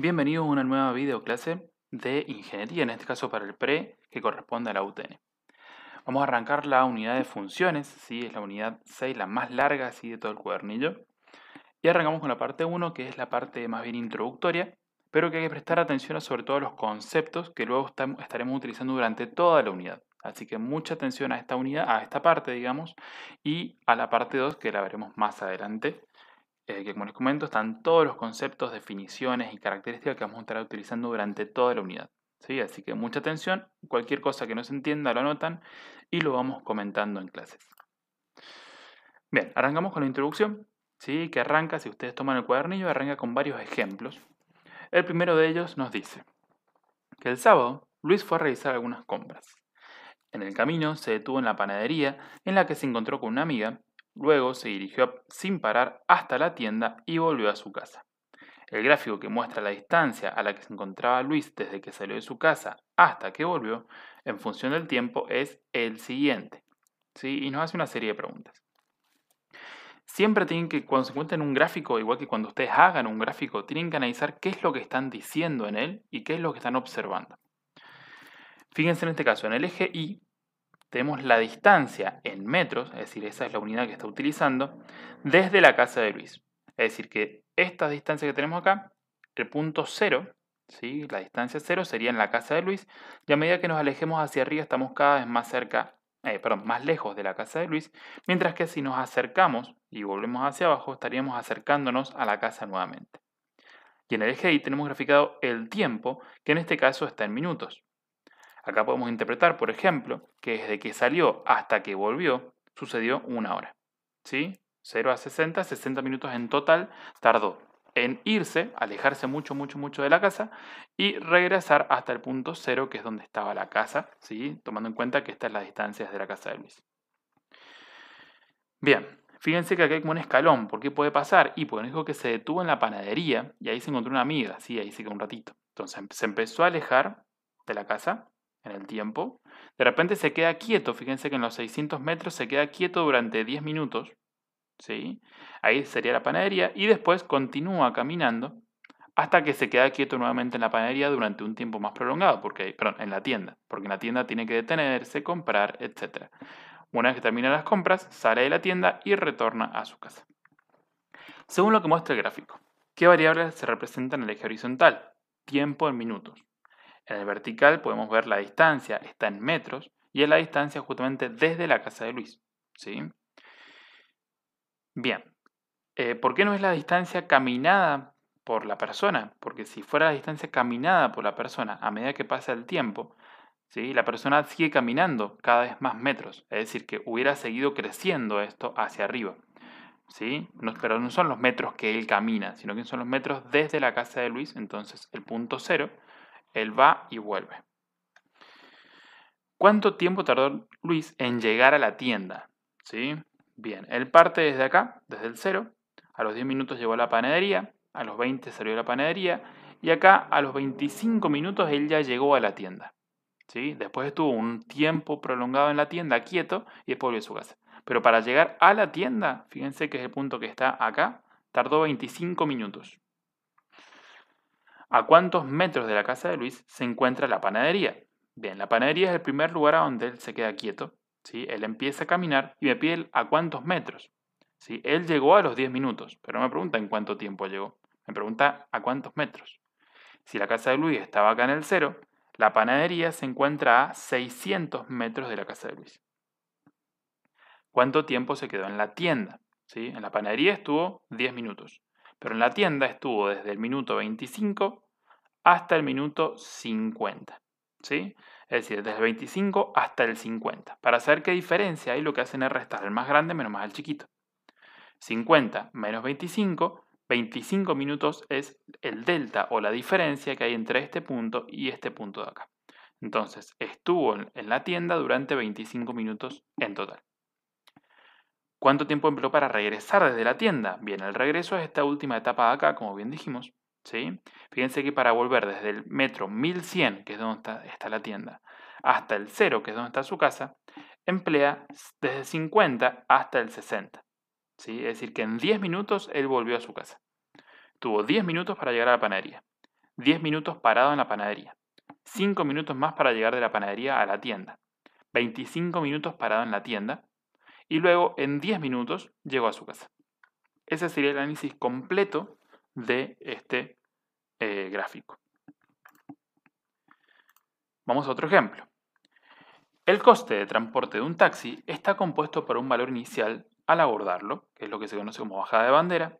Bienvenidos a una nueva videoclase de ingeniería, en este caso para el pre, que corresponde a la UTN. Vamos a arrancar la unidad de funciones, ¿sí? es la unidad 6, la más larga de todo el cuadernillo. Y arrancamos con la parte 1, que es la parte más bien introductoria, pero que hay que prestar atención a sobre todo a los conceptos que luego estaremos utilizando durante toda la unidad. Así que mucha atención a esta unidad, a esta parte, digamos, y a la parte 2, que la veremos más adelante eh, que como les comento están todos los conceptos, definiciones y características que vamos a estar utilizando durante toda la unidad. ¿sí? Así que mucha atención, cualquier cosa que no se entienda lo anotan y lo vamos comentando en clases. Bien, arrancamos con la introducción, ¿sí? que arranca, si ustedes toman el cuadernillo, arranca con varios ejemplos. El primero de ellos nos dice que el sábado Luis fue a realizar algunas compras. En el camino se detuvo en la panadería en la que se encontró con una amiga Luego se dirigió sin parar hasta la tienda y volvió a su casa. El gráfico que muestra la distancia a la que se encontraba Luis desde que salió de su casa hasta que volvió, en función del tiempo, es el siguiente. Y nos hace una serie de preguntas. Siempre tienen que, cuando se encuentren un gráfico, igual que cuando ustedes hagan un gráfico, tienen que analizar qué es lo que están diciendo en él y qué es lo que están observando. Fíjense en este caso, en el eje Y tenemos la distancia en metros, es decir, esa es la unidad que está utilizando, desde la casa de Luis. Es decir, que esta distancia que tenemos acá, el punto cero, ¿sí? la distancia cero sería en la casa de Luis, y a medida que nos alejemos hacia arriba estamos cada vez más cerca, eh, perdón, más lejos de la casa de Luis, mientras que si nos acercamos y volvemos hacia abajo, estaríamos acercándonos a la casa nuevamente. Y en el eje Y tenemos graficado el tiempo, que en este caso está en minutos. Acá podemos interpretar, por ejemplo, que desde que salió hasta que volvió sucedió una hora. ¿Sí? 0 a 60, 60 minutos en total tardó en irse, alejarse mucho, mucho, mucho de la casa y regresar hasta el punto cero, que es donde estaba la casa, ¿sí? tomando en cuenta que esta es la distancia de la casa de Luis. Bien, fíjense que aquí hay como un escalón, ¿por qué puede pasar? Y porque dijo que se detuvo en la panadería y ahí se encontró una amiga, ¿sí? ahí se quedó un ratito. Entonces se empezó a alejar de la casa el tiempo. De repente se queda quieto, fíjense que en los 600 metros se queda quieto durante 10 minutos, ¿sí? Ahí sería la panadería y después continúa caminando hasta que se queda quieto nuevamente en la panadería durante un tiempo más prolongado, porque, en la tienda, porque en la tienda tiene que detenerse, comprar, etc. Una vez que termina las compras, sale de la tienda y retorna a su casa. Según lo que muestra el gráfico, ¿qué variables se representan en el eje horizontal? Tiempo en minutos. En el vertical podemos ver la distancia, está en metros, y es la distancia justamente desde la casa de Luis. ¿sí? Bien, eh, ¿por qué no es la distancia caminada por la persona? Porque si fuera la distancia caminada por la persona a medida que pasa el tiempo, ¿sí? la persona sigue caminando cada vez más metros, es decir, que hubiera seguido creciendo esto hacia arriba. ¿Sí? pero no son los metros que él camina, sino que son los metros desde la casa de Luis, entonces el punto cero él va y vuelve. ¿Cuánto tiempo tardó Luis en llegar a la tienda? ¿Sí? Bien, él parte desde acá, desde el cero. A los 10 minutos llegó a la panadería, a los 20 salió de la panadería y acá a los 25 minutos él ya llegó a la tienda. ¿Sí? Después estuvo un tiempo prolongado en la tienda, quieto, y después volvió a su casa. Pero para llegar a la tienda, fíjense que es el punto que está acá, tardó 25 minutos a cuántos metros de la casa de Luis se encuentra la panadería. Bien, la panadería es el primer lugar a donde él se queda quieto. ¿sí? Él empieza a caminar y me pide a cuántos metros. Él llegó a los 10 minutos, pero no me pregunta en cuánto tiempo llegó. Me pregunta a cuántos metros. Si la casa de Luis estaba acá en el cero, la panadería se encuentra a 600 metros de la casa de Luis. ¿Cuánto tiempo se quedó en la tienda? ¿Sí? En la panadería estuvo 10 minutos. Pero en la tienda estuvo desde el minuto 25 hasta el minuto 50. ¿sí? Es decir, desde el 25 hasta el 50. Para saber qué diferencia hay, lo que hacen es restar el más grande menos más el chiquito. 50 menos 25, 25 minutos es el delta o la diferencia que hay entre este punto y este punto de acá. Entonces, estuvo en la tienda durante 25 minutos en total. ¿Cuánto tiempo empleó para regresar desde la tienda? Bien, el regreso es esta última etapa de acá, como bien dijimos. ¿sí? Fíjense que para volver desde el metro 1100, que es donde está, la tienda, hasta el 0, que es donde está su casa, emplea desde 50 hasta el 60. ¿sí? Es decir, que en 10 minutos él volvió a su casa. Tuvo 10 minutos para llegar a la panadería, 10 minutos parado en la panadería, 5 minutos más para llegar de la panadería a la tienda, 25 minutos parado en la tienda y luego en 10 minutos llegó a su casa. Ese sería el análisis completo de este eh, gráfico. Vamos a otro ejemplo. El coste de transporte de un taxi está compuesto por un valor inicial al abordarlo, que es lo que se conoce como bajada de bandera,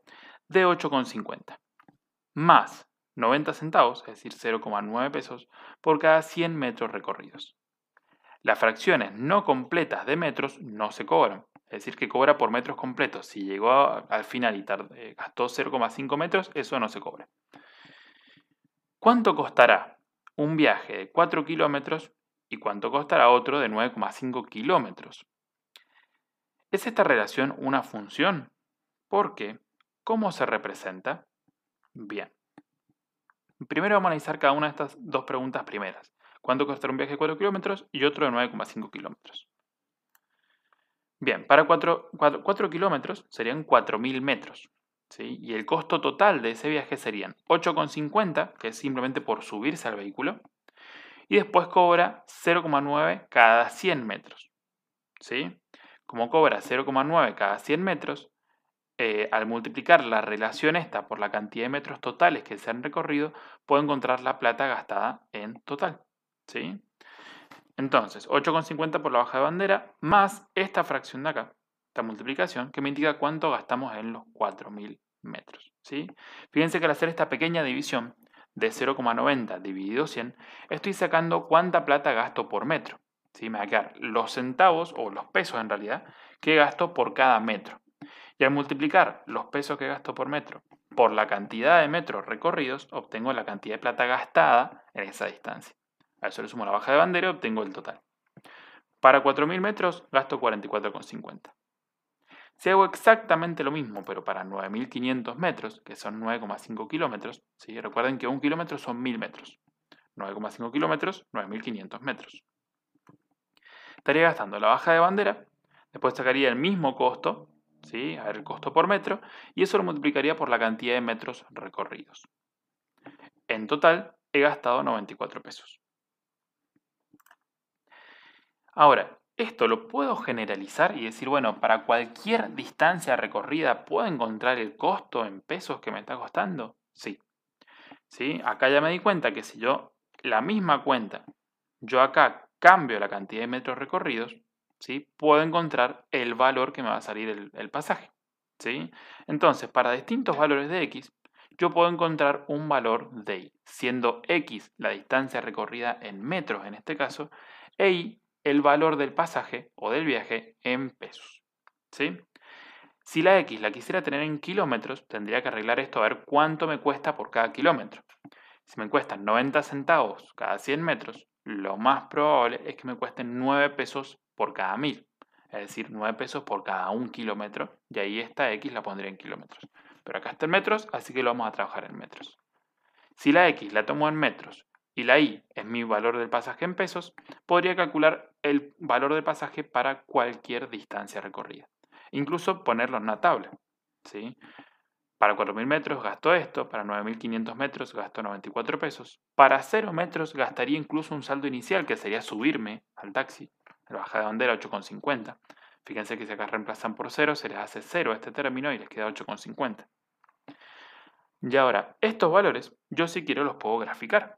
de 8,50, más 90 centavos, es decir, 0,9 pesos, por cada 100 metros recorridos. Las fracciones no completas de metros no se cobran. Es decir, que cobra por metros completos. Si llegó al final y eh, gastó 0,5 metros, eso no se cobra. ¿Cuánto costará un viaje de 4 kilómetros y cuánto costará otro de 9,5 kilómetros? ¿Es esta relación una función? Porque, ¿cómo se representa? Bien. Primero vamos a analizar cada una de estas dos preguntas primeras. ¿Cuánto costará un viaje de 4 kilómetros y otro de 9,5 kilómetros? Bien, para 4, kilómetros serían 4.000 metros. Y el costo total de ese viaje serían 8,50, que es simplemente por subirse al vehículo. Y después cobra 0,9 cada 100 metros. Como cobra 0,9 cada 100 metros, eh, al multiplicar la relación esta por la cantidad de metros totales que se han recorrido, puedo encontrar la plata gastada en total. ¿sí? Entonces, 8,50 por la baja de bandera más esta fracción de acá, esta multiplicación, que me indica cuánto gastamos en los 4.000 metros. ¿sí? Fíjense que al hacer esta pequeña división de 0,90 dividido 100, estoy sacando cuánta plata gasto por metro. ¿sí? Me va a quedar los centavos o los pesos en realidad que gasto por cada metro. Y al multiplicar los pesos que gasto por metro por la cantidad de metros recorridos, obtengo la cantidad de plata gastada en esa distancia. A eso le sumo la baja de bandera y obtengo el total. Para 4.000 metros gasto 44,50. Si hago exactamente lo mismo, pero para 9.500 metros, que son 9,5 kilómetros, recuerden que un kilómetro son 1.000 metros. 9,5 kilómetros, 9.500 metros. Estaría gastando la baja de bandera, después sacaría el mismo costo, ¿sí? el costo por metro, y eso lo multiplicaría por la cantidad de metros recorridos. En total, he gastado 94 pesos. Ahora, esto lo puedo generalizar y decir, bueno, para cualquier distancia recorrida puedo encontrar el costo en pesos que me está costando. Sí. ¿Sí? Acá ya me di cuenta que si yo, la misma cuenta, yo acá cambio la cantidad de metros recorridos, ¿sí? puedo encontrar el valor que me va a salir el, pasaje. ¿sí? Entonces, para distintos valores de x, yo puedo encontrar un valor de y, siendo x la distancia recorrida en metros en este caso, e y el valor del pasaje o del viaje en pesos. ¿Sí? Si la X la quisiera tener en kilómetros, tendría que arreglar esto a ver cuánto me cuesta por cada kilómetro. Si me cuestan 90 centavos cada 100 metros, lo más probable es que me cuesten 9 pesos por cada 1000. Es decir, 9 pesos por cada 1 kilómetro. Y ahí esta X la pondría en kilómetros. Pero acá está en metros, así que lo vamos a trabajar en metros. Si la X la tomo en metros y la I es mi valor del pasaje en pesos, podría calcular el valor del pasaje para cualquier distancia recorrida. Incluso ponerlo en una tabla. ¿sí? Para 4.000 metros gasto esto, para 9.500 metros gasto 94 pesos, para 0 metros gastaría incluso un saldo inicial, que sería subirme al taxi, la bajada de bandera 8,50. Fíjense que si acá reemplazan por 0, se les hace 0 a este término y les queda 8,50. Y ahora, estos valores yo si quiero los puedo graficar.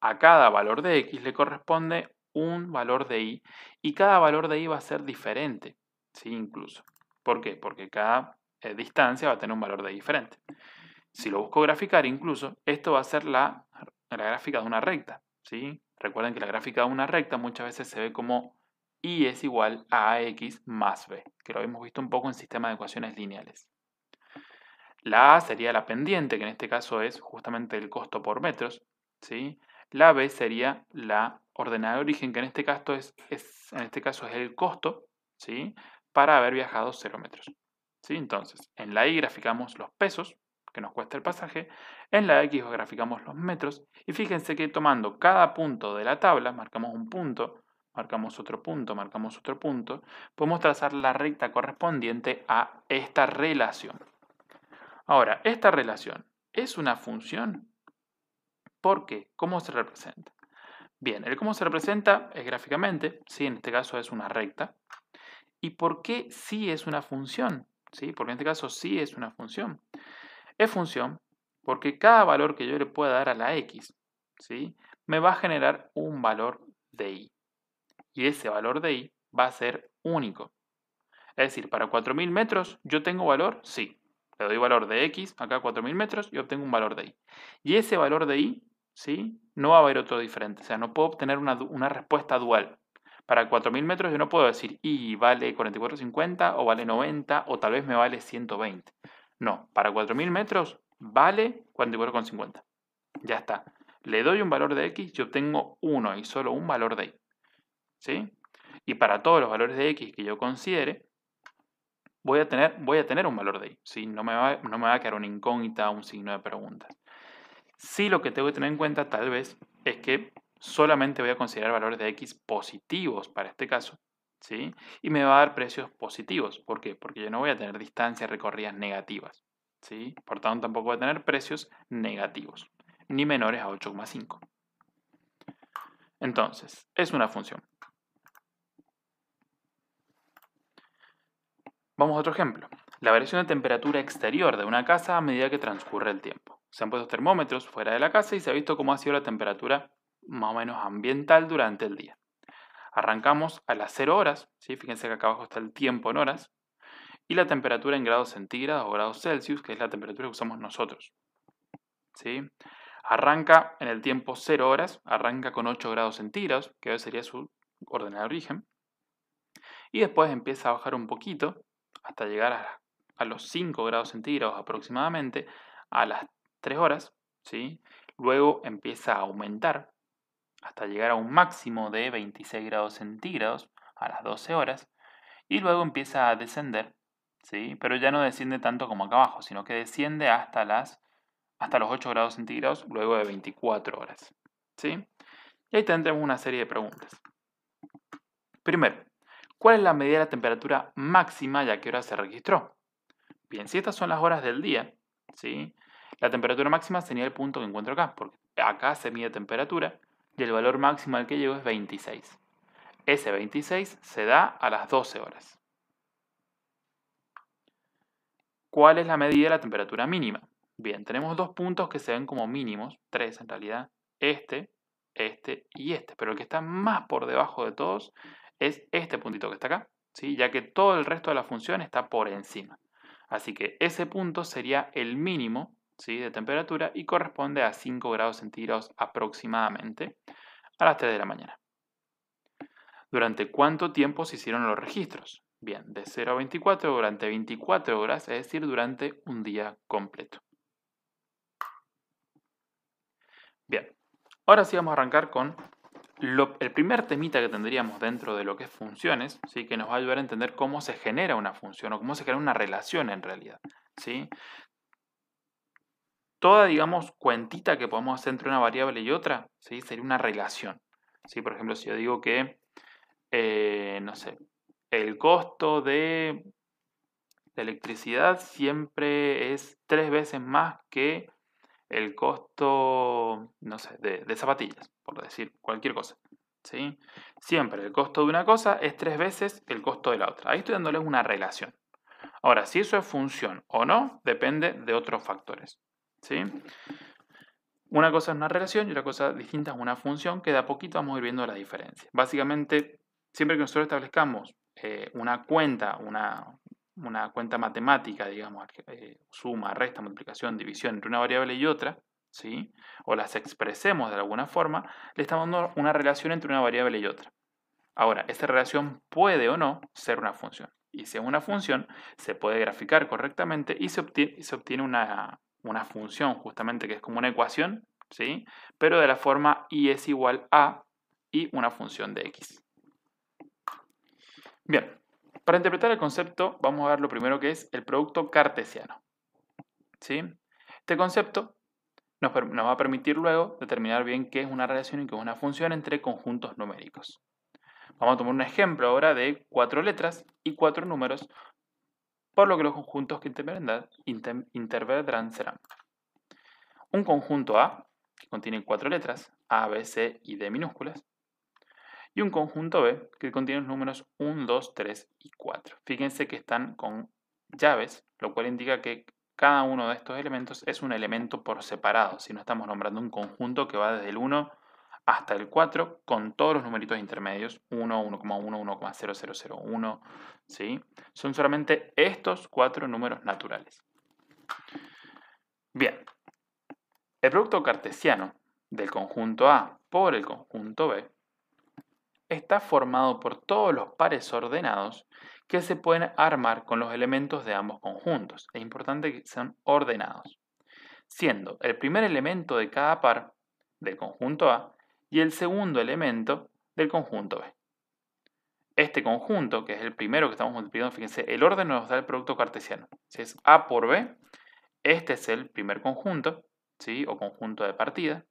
A cada valor de x le corresponde un valor de y y cada valor de y va a ser diferente, ¿sí? Incluso. ¿Por qué? Porque cada eh, distancia va a tener un valor de diferente. Si lo busco graficar incluso, esto va a ser la, gráfica de una recta, ¿sí? Recuerden que la gráfica de una recta muchas veces se ve como y es igual a ax más b, que lo hemos visto un poco en sistema de ecuaciones lineales. La a sería la pendiente, que en este caso es justamente el costo por metros, ¿sí? La B sería la ordenada de origen, que en este caso es, en este caso es el costo ¿sí? para haber viajado 0 metros. Entonces, en la Y graficamos los pesos que nos cuesta el pasaje, en la X graficamos los metros y fíjense que tomando cada punto de la tabla, marcamos un punto, marcamos otro punto, marcamos otro punto, podemos trazar la recta correspondiente a esta relación. Ahora, esta relación es una función ¿Por qué? ¿Cómo se representa? Bien, el cómo se representa es gráficamente, ¿sí? en este caso es una recta. ¿Y por qué sí es una función? ¿Sí? Porque en este caso sí es una función. Es función porque cada valor que yo le pueda dar a la x ¿sí? me va a generar un valor de y. Y ese valor de y va a ser único. Es decir, para 4.000 metros yo tengo valor, sí. Le doy valor de X, acá 4000 metros, y obtengo un valor de Y. Y ese valor de Y, ¿sí? No va a haber otro diferente. O sea, no puedo obtener una, respuesta dual. Para 4000 metros yo no puedo decir Y vale 44.50 o vale 90 o tal vez me vale 120. No, para 4000 metros vale 44.50. Ya está. Le doy un valor de X y obtengo uno y solo un valor de Y. ¿Sí? Y para todos los valores de X que yo considere, voy a tener, voy a tener un valor de Y, ¿sí? No, me va, no me va a quedar una incógnita, un signo de pregunta. Sí lo que tengo que tener en cuenta tal vez es que solamente voy a considerar valores de x positivos para este caso. ¿sí? Y me va a dar precios positivos. ¿Por qué? Porque yo no voy a tener distancias recorridas negativas. ¿sí? Por tanto, tampoco voy a tener precios negativos, ni menores a 8,5. Entonces, es una función. Vamos a otro ejemplo. La variación de temperatura exterior de una casa a medida que transcurre el tiempo. Se han puesto termómetros fuera de la casa y se ha visto cómo ha sido la temperatura más o menos ambiental durante el día. Arrancamos a las 0 horas, ¿sí? fíjense que acá abajo está el tiempo en horas, y la temperatura en grados centígrados o grados Celsius, que es la temperatura que usamos nosotros. ¿sí? Arranca en el tiempo 0 horas, arranca con 8 grados centígrados, que hoy sería su ordenada de origen, y después empieza a bajar un poquito hasta llegar a, los 5 grados centígrados aproximadamente a las 3 horas, ¿sí? luego empieza a aumentar hasta llegar a un máximo de 26 grados centígrados a las 12 horas y luego empieza a descender, ¿sí? pero ya no desciende tanto como acá abajo, sino que desciende hasta, las, hasta los 8 grados centígrados luego de 24 horas. ¿sí? Y ahí tendremos una serie de preguntas. Primero, cuál es la medida de la temperatura máxima y a qué hora se registró. Bien, si estas son las horas del día, ¿sí? la temperatura máxima sería el punto que encuentro acá, porque acá se mide temperatura y el valor máximo al que llego es 26. Ese 26 se da a las 12 horas. ¿Cuál es la medida de la temperatura mínima? Bien, tenemos dos puntos que se ven como mínimos, tres en realidad, este, este y este, pero el que está más por debajo de todos es este puntito que está acá, ¿sí? ya que todo el resto de la función está por encima. Así que ese punto sería el mínimo ¿sí? de temperatura y corresponde a 5 grados centígrados aproximadamente a las 3 de la mañana. ¿Durante cuánto tiempo se hicieron los registros? Bien, de 0 a 24 durante 24 horas, es decir, durante un día completo. Bien, ahora sí vamos a arrancar con el primer temita que tendríamos dentro de lo que es funciones, ¿sí? que nos va a ayudar a entender cómo se genera una función o cómo se genera una relación en realidad. ¿sí? Toda, digamos, cuentita que podemos hacer entre una variable y otra ¿sí? sería una relación. ¿sí? Por ejemplo, si yo digo que, eh, no sé, el costo de electricidad siempre es tres veces más que el costo, no sé, de, zapatillas, por decir cualquier cosa. ¿sí? Siempre el costo de una cosa es tres veces el costo de la otra. Ahí estoy dándoles una relación. Ahora, si eso es función o no, depende de otros factores. ¿sí? Una cosa es una relación y otra cosa distinta es una función que de a poquito vamos a ir viendo la diferencia. Básicamente, siempre que nosotros establezcamos eh, una cuenta, una, una cuenta matemática, digamos, eh, suma, resta, multiplicación, división entre una variable y otra, ¿sí? o las expresemos de alguna forma, le estamos dando una relación entre una variable y otra. Ahora, esta relación puede o no ser una función. Y si es una función, se puede graficar correctamente y se obtiene, se obtiene una, una, función justamente que es como una ecuación, ¿sí? pero de la forma y es igual a y una función de x. Bien, para interpretar el concepto, vamos a ver lo primero que es el producto cartesiano. Este concepto nos, nos va a permitir luego determinar bien qué es una relación y qué es una función entre conjuntos numéricos. Vamos a tomar un ejemplo ahora de cuatro letras y cuatro números, por lo que los conjuntos que intervendrán serán un conjunto A, que contiene cuatro letras, A, B, C y D minúsculas, y un conjunto B que contiene los números 1, 2, 3 y 4. Fíjense que están con llaves, lo cual indica que cada uno de estos elementos es un elemento por separado, si no estamos nombrando un conjunto que va desde el 1 hasta el 4 con todos los numeritos intermedios 1, 1, 0, 1,0001, ¿sí? Son solamente estos cuatro números naturales. Bien, el producto cartesiano del conjunto A por el conjunto B está formado por todos los pares ordenados que se pueden armar con los elementos de ambos conjuntos. Es importante que sean ordenados. Siendo el primer elemento de cada par del conjunto A y el segundo elemento del conjunto B. Este conjunto, que es el primero que estamos multiplicando, fíjense, el orden nos da el producto cartesiano. Si es A por B, este es el primer conjunto, ¿sí? o conjunto de partida,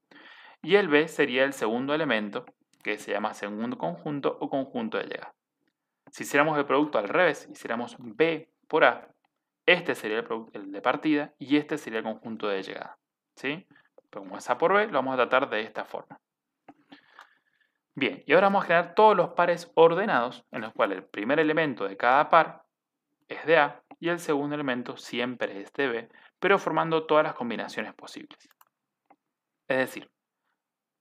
y el B sería el segundo elemento que se llama segundo conjunto o conjunto de llegada. Si hiciéramos el producto al revés, hiciéramos B por A, este sería el, producto, de partida y este sería el conjunto de llegada. ¿sí? Pero como es A por B, lo vamos a tratar de esta forma. Bien, y ahora vamos a generar todos los pares ordenados en los cuales el primer elemento de cada par es de A y el segundo elemento siempre es de B, pero formando todas las combinaciones posibles. Es decir,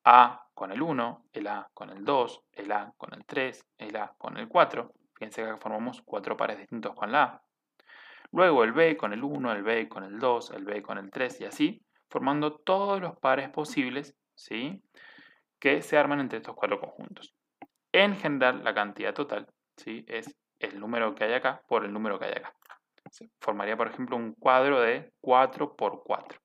A con el 1, el A con el 2, el A con el 3, el A con el 4. Fíjense que formamos cuatro pares distintos con la A. Luego el B con el 1, el B con el 2, el B con el 3 y así, formando todos los pares posibles ¿sí? que se arman entre estos cuatro conjuntos. En general, la cantidad total ¿sí? es el número que hay acá por el número que hay acá. formaría, por ejemplo, un cuadro de 4 por 4.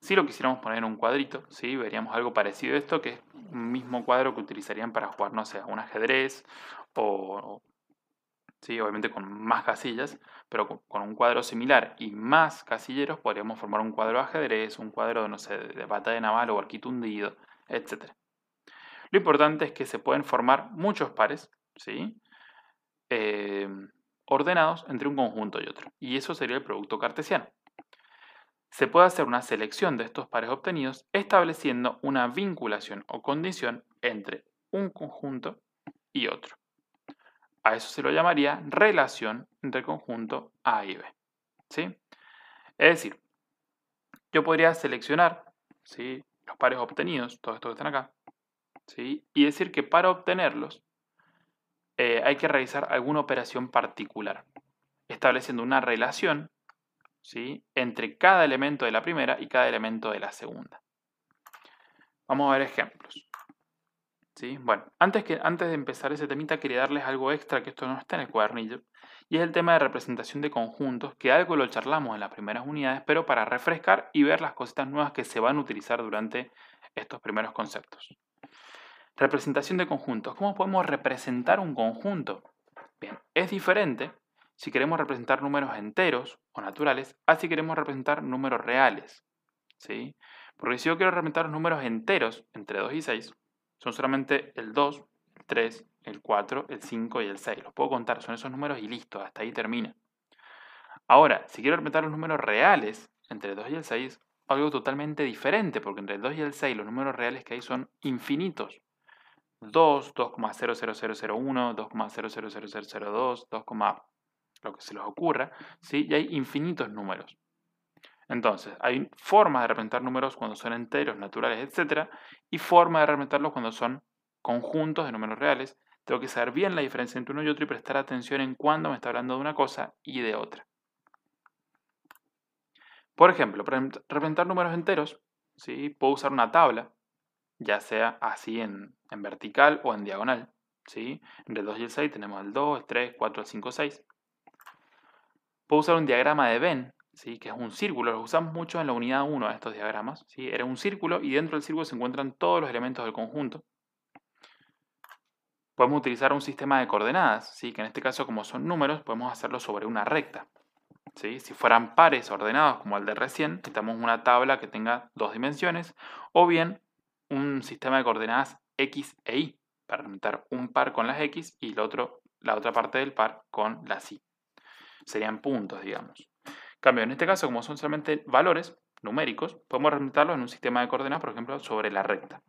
Si lo quisiéramos poner en un cuadrito, ¿sí? veríamos algo parecido a esto, que es un mismo cuadro que utilizarían para jugar, no sé, un ajedrez o, ¿sí? obviamente con más casillas, pero con un cuadro similar y más casilleros podríamos formar un cuadro de ajedrez, un cuadro, no sé, de batalla de naval o barquito hundido, etc. Lo importante es que se pueden formar muchos pares, ¿sí? Eh, ordenados entre un conjunto y otro. Y eso sería el producto cartesiano se puede hacer una selección de estos pares obtenidos estableciendo una vinculación o condición entre un conjunto y otro. A eso se lo llamaría relación entre conjunto A y B. ¿sí? Es decir, yo podría seleccionar ¿sí? los pares obtenidos, todos estos que están acá, ¿sí? y decir que para obtenerlos eh, hay que realizar alguna operación particular, estableciendo una relación entre cada elemento de la primera y cada elemento de la segunda. Vamos a ver ejemplos. ¿Sí? Bueno, antes, que, antes de empezar ese temita quería darles algo extra que esto no está en el cuadernillo y es el tema de representación de conjuntos que algo lo charlamos en las primeras unidades pero para refrescar y ver las cositas nuevas que se van a utilizar durante estos primeros conceptos. Representación de conjuntos. ¿Cómo podemos representar un conjunto? Bien, es diferente si queremos representar números enteros o naturales, así queremos representar números reales. ¿sí? Porque si yo quiero representar los números enteros, entre 2 y 6, son solamente el 2, el 3, el 4, el 5 y el 6. Los puedo contar, son esos números y listo, hasta ahí termina. Ahora, si quiero representar los números reales, entre el 2 y el 6, algo totalmente diferente, porque entre el 2 y el 6 los números reales que hay son infinitos. 2, 2,00001, 2,000002, 2, lo que se les ocurra, ¿sí? y hay infinitos números. Entonces, hay formas de representar números cuando son enteros, naturales, etc. Y formas de representarlos cuando son conjuntos de números reales. Tengo que saber bien la diferencia entre uno y otro y prestar atención en cuándo me está hablando de una cosa y de otra. Por ejemplo, para representar números enteros, ¿sí? puedo usar una tabla, ya sea así en, vertical o en diagonal. ¿sí? Entre el 2 y el 6 tenemos el 2, el 3, 4, el 5, 6. Puedo usar un diagrama de Venn, ¿sí? que es un círculo, los usamos mucho en la unidad 1 de estos diagramas. ¿sí? Era un círculo y dentro del círculo se encuentran todos los elementos del conjunto. Podemos utilizar un sistema de coordenadas, ¿sí? que en este caso como son números podemos hacerlo sobre una recta. Si fueran pares ordenados como el de recién, necesitamos una tabla que tenga dos dimensiones o bien un sistema de coordenadas x e y para representar un par con las x y otro, la otra parte del par con las y serían puntos, digamos. cambio, en este caso, como son solamente valores numéricos, podemos representarlos en un sistema de coordenadas, por ejemplo, sobre la recta.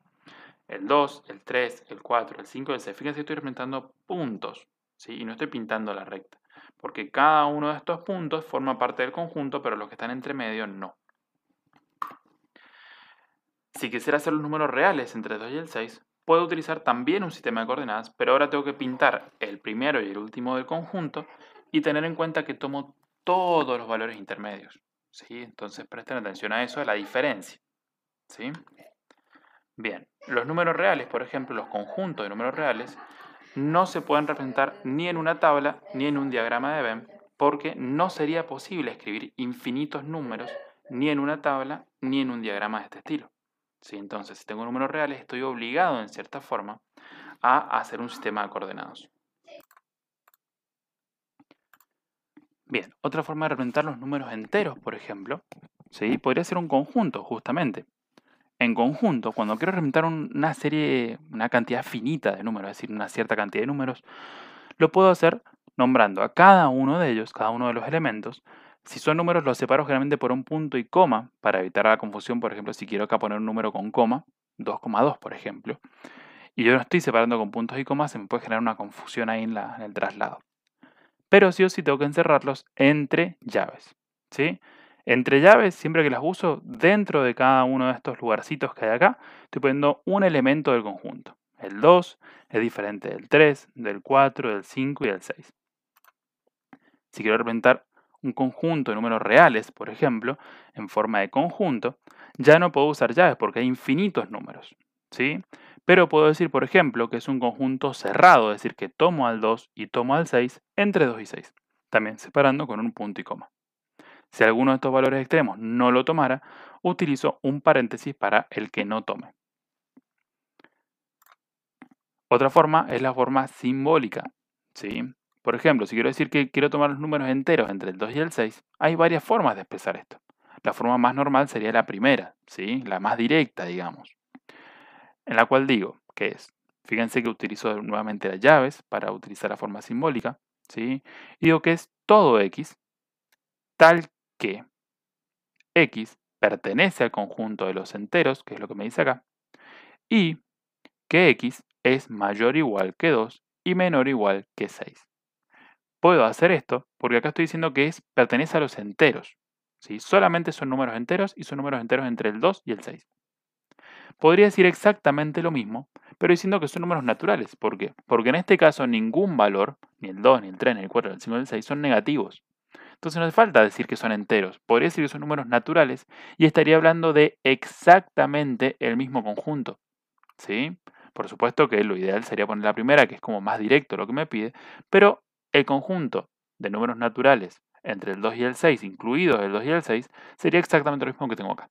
El 2, el 3, el 4, el 5, el 6. Fíjense, estoy representando puntos, ¿sí? Y no estoy pintando la recta, porque cada uno de estos puntos forma parte del conjunto, pero los que están entre medio no. Si quisiera hacer los números reales entre el 2 y el 6, puedo utilizar también un sistema de coordenadas, pero ahora tengo que pintar el primero y el último del conjunto y tener en cuenta que tomo todos los valores intermedios. ¿sí? Entonces presten atención a eso, a la diferencia. ¿sí? Bien, los números reales, por ejemplo, los conjuntos de números reales, no se pueden representar ni en una tabla ni en un diagrama de Venn, porque no sería posible escribir infinitos números ni en una tabla ni en un diagrama de este estilo. ¿Sí? Entonces, si tengo números reales, estoy obligado, en cierta forma, a hacer un sistema de coordenados. Bien, otra forma de representar los números enteros, por ejemplo, ¿sí? podría ser un conjunto, justamente. En conjunto, cuando quiero representar una serie, una cantidad finita de números, es decir, una cierta cantidad de números, lo puedo hacer nombrando a cada uno de ellos, cada uno de los elementos. Si son números, los separo generalmente por un punto y coma, para evitar la confusión, por ejemplo, si quiero acá poner un número con coma, 2,2, por ejemplo, y yo no estoy separando con puntos y comas, se me puede generar una confusión ahí en el traslado pero sí o sí tengo que encerrarlos entre llaves. ¿sí? Entre llaves, siempre que las uso, dentro de cada uno de estos lugarcitos que hay acá, estoy poniendo un elemento del conjunto. El 2 es diferente del 3, del 4, del 5 y del 6. Si quiero representar un conjunto de números reales, por ejemplo, en forma de conjunto, ya no puedo usar llaves porque hay infinitos números. ¿sí? Pero puedo decir, por ejemplo, que es un conjunto cerrado, es decir, que tomo al 2 y tomo al 6 entre 2 y 6, también separando con un punto y coma. Si alguno de estos valores extremos no lo tomara, utilizo un paréntesis para el que no tome. Otra forma es la forma simbólica. ¿sí? Por ejemplo, si quiero decir que quiero tomar los números enteros entre el 2 y el 6, hay varias formas de expresar esto. La forma más normal sería la primera, ¿sí? la más directa, digamos en la cual digo que es, fíjense que utilizo nuevamente las llaves para utilizar la forma simbólica, ¿sí? Y digo que es todo X tal que X pertenece al conjunto de los enteros, que es lo que me dice acá, y que X es mayor o igual que 2 y menor o igual que 6. Puedo hacer esto porque acá estoy diciendo que es, pertenece a los enteros. ¿sí? Solamente son números enteros y son números enteros entre el 2 y el 6. Podría decir exactamente lo mismo, pero diciendo que son números naturales. ¿Por qué? Porque en este caso ningún valor, ni el 2, ni el 3, ni el 4, ni el 5, ni el 6, son negativos. Entonces no hace falta decir que son enteros. Podría decir que son números naturales y estaría hablando de exactamente el mismo conjunto. ¿Sí? Por supuesto que lo ideal sería poner la primera, que es como más directo lo que me pide, pero el conjunto de números naturales entre el 2 y el 6, incluidos el 2 y el 6, sería exactamente lo mismo que tengo acá.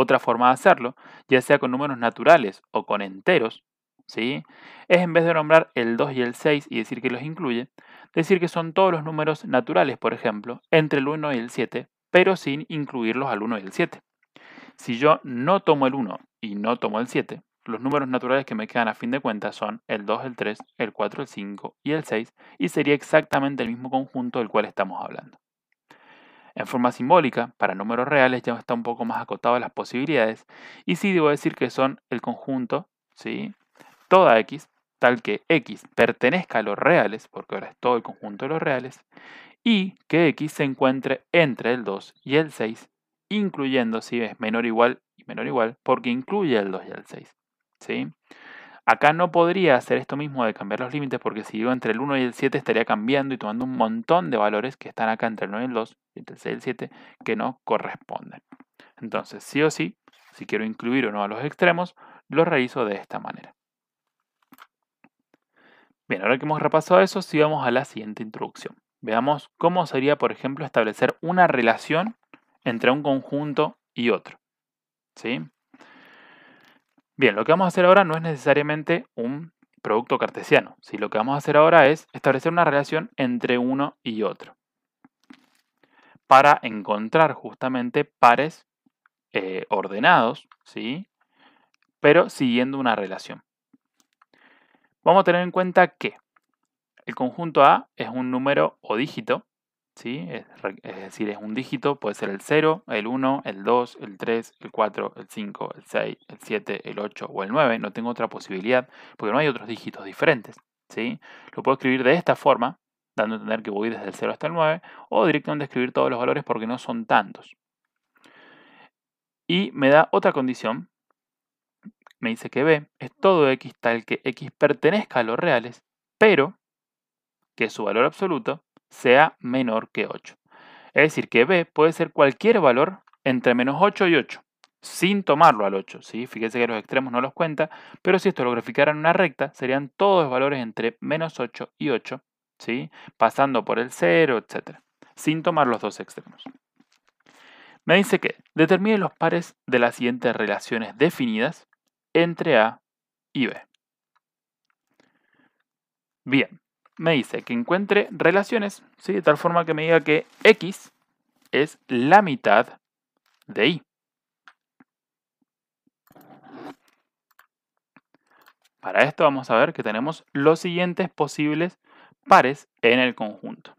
Otra forma de hacerlo, ya sea con números naturales o con enteros, ¿sí? es en vez de nombrar el 2 y el 6 y decir que los incluye, decir que son todos los números naturales, por ejemplo, entre el 1 y el 7, pero sin incluirlos al 1 y el 7. Si yo no tomo el 1 y no tomo el 7, los números naturales que me quedan a fin de cuentas son el 2, el 3, el 4, el 5 y el 6, y sería exactamente el mismo conjunto del cual estamos hablando. En forma simbólica, para números reales ya está un poco más acotado las posibilidades. Y sí debo decir que son el conjunto, ¿sí? toda x, tal que x pertenezca a los reales, porque ahora es todo el conjunto de los reales, y que x se encuentre entre el 2 y el 6, incluyendo si es menor o igual y menor o igual, porque incluye el 2 y el 6. ¿sí? Acá no podría hacer esto mismo de cambiar los límites porque si digo entre el 1 y el 7 estaría cambiando y tomando un montón de valores que están acá entre el 9 y el 2, entre el 6 y el 7, que no corresponden. Entonces, sí o sí, si quiero incluir o no a los extremos, lo realizo de esta manera. Bien, ahora que hemos repasado eso, vamos a la siguiente introducción. Veamos cómo sería, por ejemplo, establecer una relación entre un conjunto y otro. ¿Sí? Bien, lo que vamos a hacer ahora no es necesariamente un producto cartesiano. Si Lo que vamos a hacer ahora es establecer una relación entre uno y otro para encontrar justamente pares eh, ordenados, ¿sí? pero siguiendo una relación. Vamos a tener en cuenta que el conjunto A es un número o dígito es, decir, es un dígito, puede ser el 0, el 1, el 2, el 3, el 4, el 5, el 6, el 7, el 8 o el 9. No tengo otra posibilidad porque no hay otros dígitos diferentes. Lo puedo escribir de esta forma, dando a entender que voy desde el 0 hasta el 9, o directamente escribir todos los valores porque no son tantos. Y me da otra condición. Me dice que B es todo x tal que x pertenezca a los reales, pero que su valor absoluto sea menor que 8. Es decir, que b puede ser cualquier valor entre menos 8 y 8, sin tomarlo al 8. ¿sí? Fíjense que los extremos no los cuenta, pero si esto lo graficaran en una recta, serían todos los valores entre menos 8 y 8, ¿sí? pasando por el 0, etc., sin tomar los dos extremos. Me dice que determine los pares de las siguientes relaciones definidas entre A y B. Bien, me dice que encuentre relaciones, ¿sí? de tal forma que me diga que X es la mitad de Y. Para esto vamos a ver que tenemos los siguientes posibles pares en el conjunto.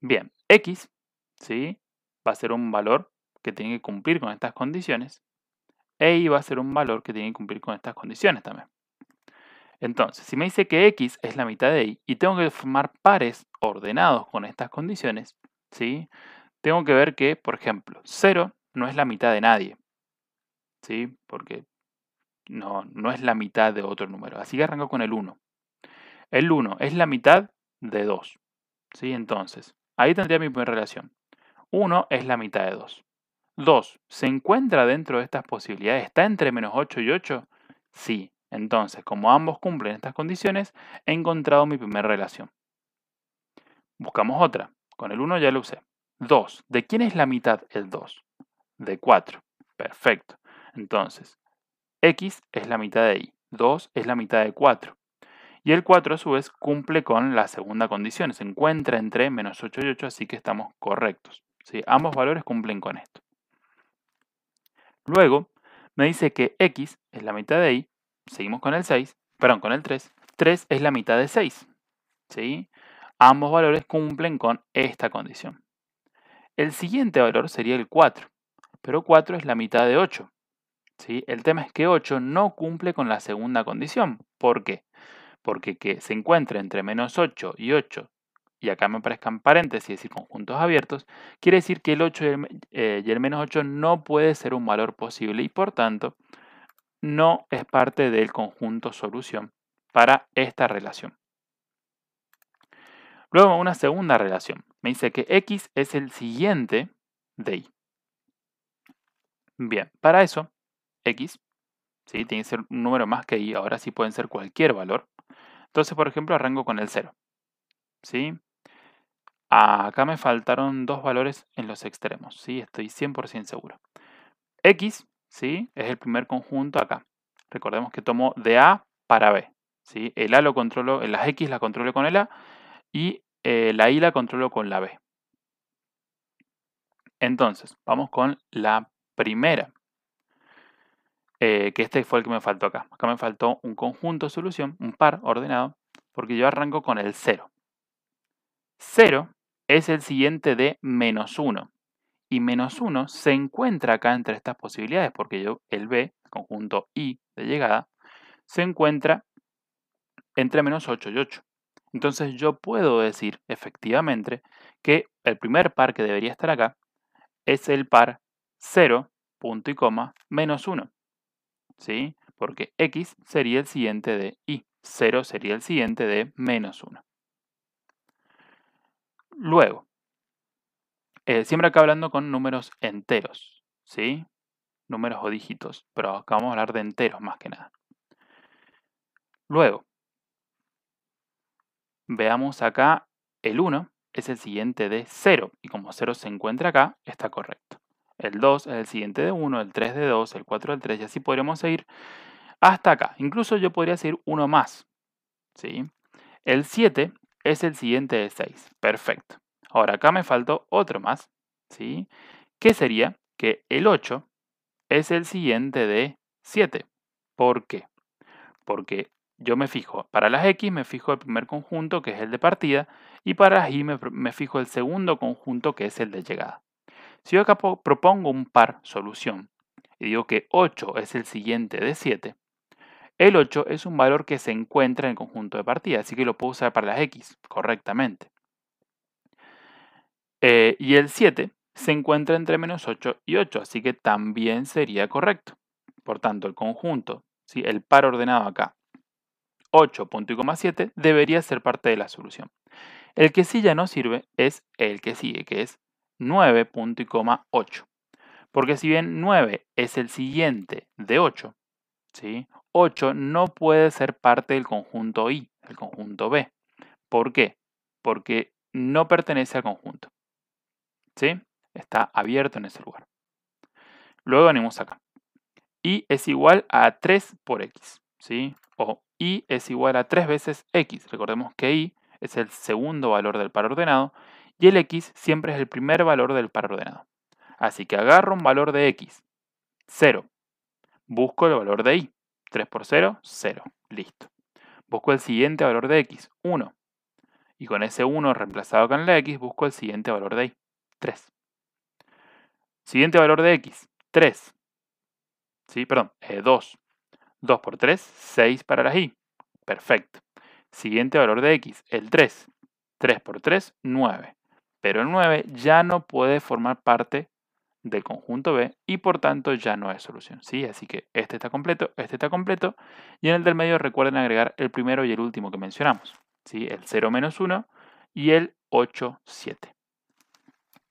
Bien, X ¿sí? va a ser un valor que tiene que cumplir con estas condiciones. E y va a ser un valor que tiene que cumplir con estas condiciones también. Entonces, si me dice que x es la mitad de y y tengo que formar pares ordenados con estas condiciones, tengo que ver que, por ejemplo, 0 no es la mitad de nadie, ¿sí? porque no, no es la mitad de otro número. Así que arranco con el 1. El 1 es la mitad de 2. ¿sí? Entonces, ahí tendría mi primera relación. 1 es la mitad de 2. 2. ¿Se encuentra dentro de estas posibilidades? ¿Está entre menos 8 y 8? Sí. Entonces, como ambos cumplen estas condiciones, he encontrado mi primera relación. Buscamos otra. Con el 1 ya lo usé. 2. ¿De quién es la mitad el 2? De 4. Perfecto. Entonces, x es la mitad de y. 2 es la mitad de 4. Y el 4 a su vez cumple con la segunda condición. Se encuentra entre menos 8 y 8, así que estamos correctos. Ambos valores cumplen con esto. Luego, me dice que x es la mitad de y seguimos con el 6, perdón, con el 3. 3 es la mitad de 6. Ambos valores cumplen con esta condición. El siguiente valor sería el 4, pero 4 es la mitad de 8. El tema es que 8 no cumple con la segunda condición. ¿Por qué? Porque que se encuentre entre menos 8 y 8, y acá me aparezcan paréntesis, y decir, conjuntos abiertos, quiere decir que el 8 eh, y el menos 8 no puede ser un valor posible y por tanto no es parte del conjunto solución para esta relación. Luego una segunda relación. Me dice que X es el siguiente de Y. Bien, para eso, X, ¿sí? tiene que ser un número más que Y, ahora sí pueden ser cualquier valor. Entonces, por ejemplo, arranco con el 0. ¿sí? Acá me faltaron dos valores en los extremos, ¿sí? estoy 100% seguro. X es el primer conjunto acá. Recordemos que tomo de A para B, ¿sí? El A lo controlo, las X las controlo con el A y eh, la Y la controlo con la B. Entonces, vamos con la primera. Eh, que este fue el que me faltó acá. Acá me faltó un conjunto de solución, un par ordenado, porque yo arranco con el 0. 0 es el siguiente de menos 1 y menos 1 se encuentra acá entre estas posibilidades, porque yo, el B, conjunto I de llegada, se encuentra entre menos 8 y 8. Entonces yo puedo decir efectivamente que el primer par que debería estar acá es el par 0, punto y coma, menos 1. ¿Sí? Porque x sería el siguiente de y. 0 sería el siguiente de menos 1. Luego, eh, siempre acá hablando con números enteros, ¿sí? Números o dígitos, pero acá vamos a hablar de enteros más que nada. Luego, veamos acá el 1 es el siguiente de 0 y como 0 se encuentra acá, está correcto. El 2 es el siguiente de 1, el 3 de 2, el 4 del 3 y así podríamos seguir hasta acá. Incluso yo podría seguir uno más. ¿sí? El 7 es el siguiente de 6. Perfecto. Ahora, acá me faltó otro más, ¿sí? Que sería que el 8 es el siguiente de 7. ¿Por qué? Porque yo me fijo, para las X me fijo el primer conjunto, que es el de partida, y para las Y me, me fijo el segundo conjunto, que es el de llegada. Si yo acá propongo un par solución y digo que 8 es el siguiente de 7, el 8 es un valor que se encuentra en el conjunto de partida, así que lo puedo usar para las X correctamente. Eh, y el 7 se encuentra entre menos 8 y 8, así que también sería correcto. Por tanto, el conjunto, ¿sí? el par ordenado acá, 8.7, debería ser parte de la solución. El que sí ya no sirve es el que sigue, que es 9, 8. Porque si bien 9 es el siguiente de 8, ¿sí? 8 no puede ser parte del conjunto I, el conjunto B. ¿Por qué? Porque no pertenece al conjunto. ¿sí? Está abierto en ese lugar. Luego venimos acá. Y es igual a 3 por x, ¿sí? O y es igual a 3 veces x. Recordemos que y es el segundo valor del par ordenado y el x siempre es el primer valor del par ordenado. Así que agarro un valor de x, 0. Busco el valor de y, 3 por 0, 0. Listo. Busco el siguiente valor de x, 1. Y con ese 1 reemplazado con la x, busco el siguiente valor de y. 3. Siguiente valor de x, 3. ¿Sí? Perdón, 2. Eh, 2 por 3, 6 para las y. Perfecto. Siguiente valor de x, el 3. 3 por 3, 9. Pero el 9 ya no puede formar parte del conjunto B y por tanto ya no es solución. ¿sí? Así que este está completo, este está completo. Y en el del medio recuerden agregar el primero y el último que mencionamos. El 0 menos 1 y el 8, 7.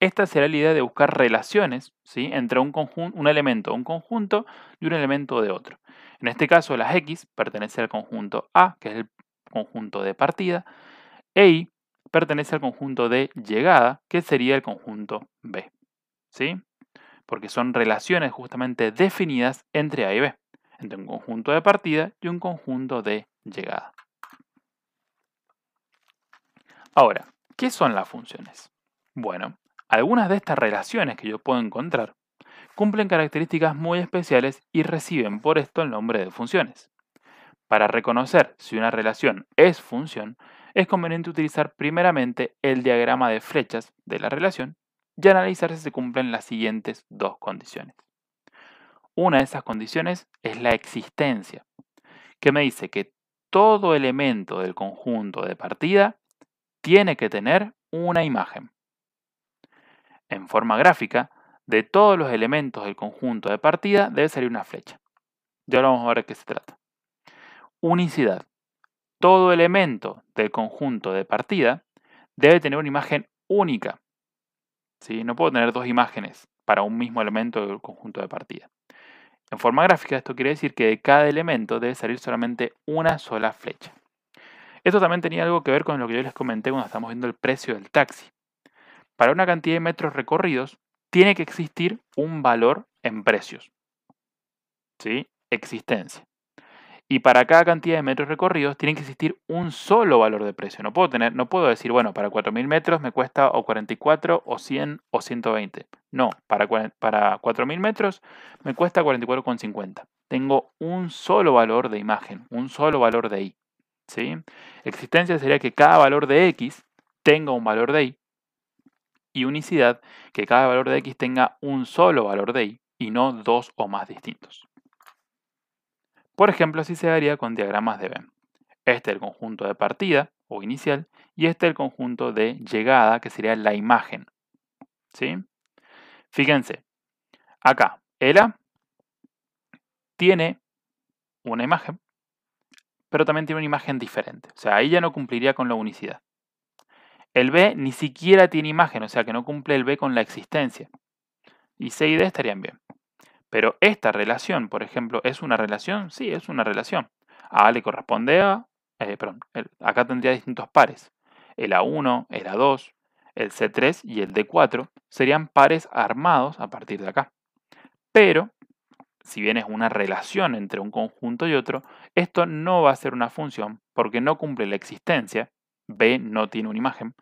Esta será la idea de buscar relaciones ¿sí? entre un, un elemento, un conjunto y un elemento de otro. En este caso, las X pertenece al conjunto A, que es el conjunto de partida, e Y pertenece al conjunto de llegada, que sería el conjunto B. ¿Sí? Porque son relaciones justamente definidas entre A y B, entre un conjunto de partida y un conjunto de llegada. Ahora, ¿qué son las funciones? Bueno, algunas de estas relaciones que yo puedo encontrar cumplen características muy especiales y reciben por esto el nombre de funciones. Para reconocer si una relación es función, es conveniente utilizar primeramente el diagrama de flechas de la relación y analizar si se cumplen las siguientes dos condiciones. Una de esas condiciones es la existencia, que me dice que todo elemento del conjunto de partida tiene que tener una imagen en forma gráfica, de todos los elementos del conjunto de partida debe salir una flecha. Ya lo vamos a ver de qué se trata. Unicidad. Todo elemento del conjunto de partida debe tener una imagen única. ¿Sí? No puedo tener dos imágenes para un mismo elemento del conjunto de partida. En forma gráfica esto quiere decir que de cada elemento debe salir solamente una sola flecha. Esto también tenía algo que ver con lo que yo les comenté cuando estamos viendo el precio del taxi para una cantidad de metros recorridos, tiene que existir un valor en precios. ¿Sí? Existencia. Y para cada cantidad de metros recorridos tiene que existir un solo valor de precio. No puedo, tener, no puedo decir, bueno, para 4.000 metros me cuesta o 44 o 100 o 120. No, para, para 4.000 metros me cuesta 44,50. Tengo un solo valor de imagen, un solo valor de I. ¿sí? Existencia sería que cada valor de X tenga un valor de Y y unicidad que cada valor de x tenga un solo valor de y y no dos o más distintos. Por ejemplo, así se haría con diagramas de b. Este es el conjunto de partida o inicial y este el conjunto de llegada que sería la imagen. ¿Sí? Fíjense, acá el A tiene una imagen, pero también tiene una imagen diferente. O sea, ahí ya no cumpliría con la unicidad. El B ni siquiera tiene imagen, o sea que no cumple el B con la existencia. Y C y D estarían bien. Pero esta relación, por ejemplo, ¿es una relación? Sí, es una relación. A le corresponde A, eh, perdón, acá tendría distintos pares. El A1, el A2, el C3 y el D4 serían pares armados a partir de acá. Pero, si bien es una relación entre un conjunto y otro, esto no va a ser una función porque no cumple la existencia B no tiene una imagen.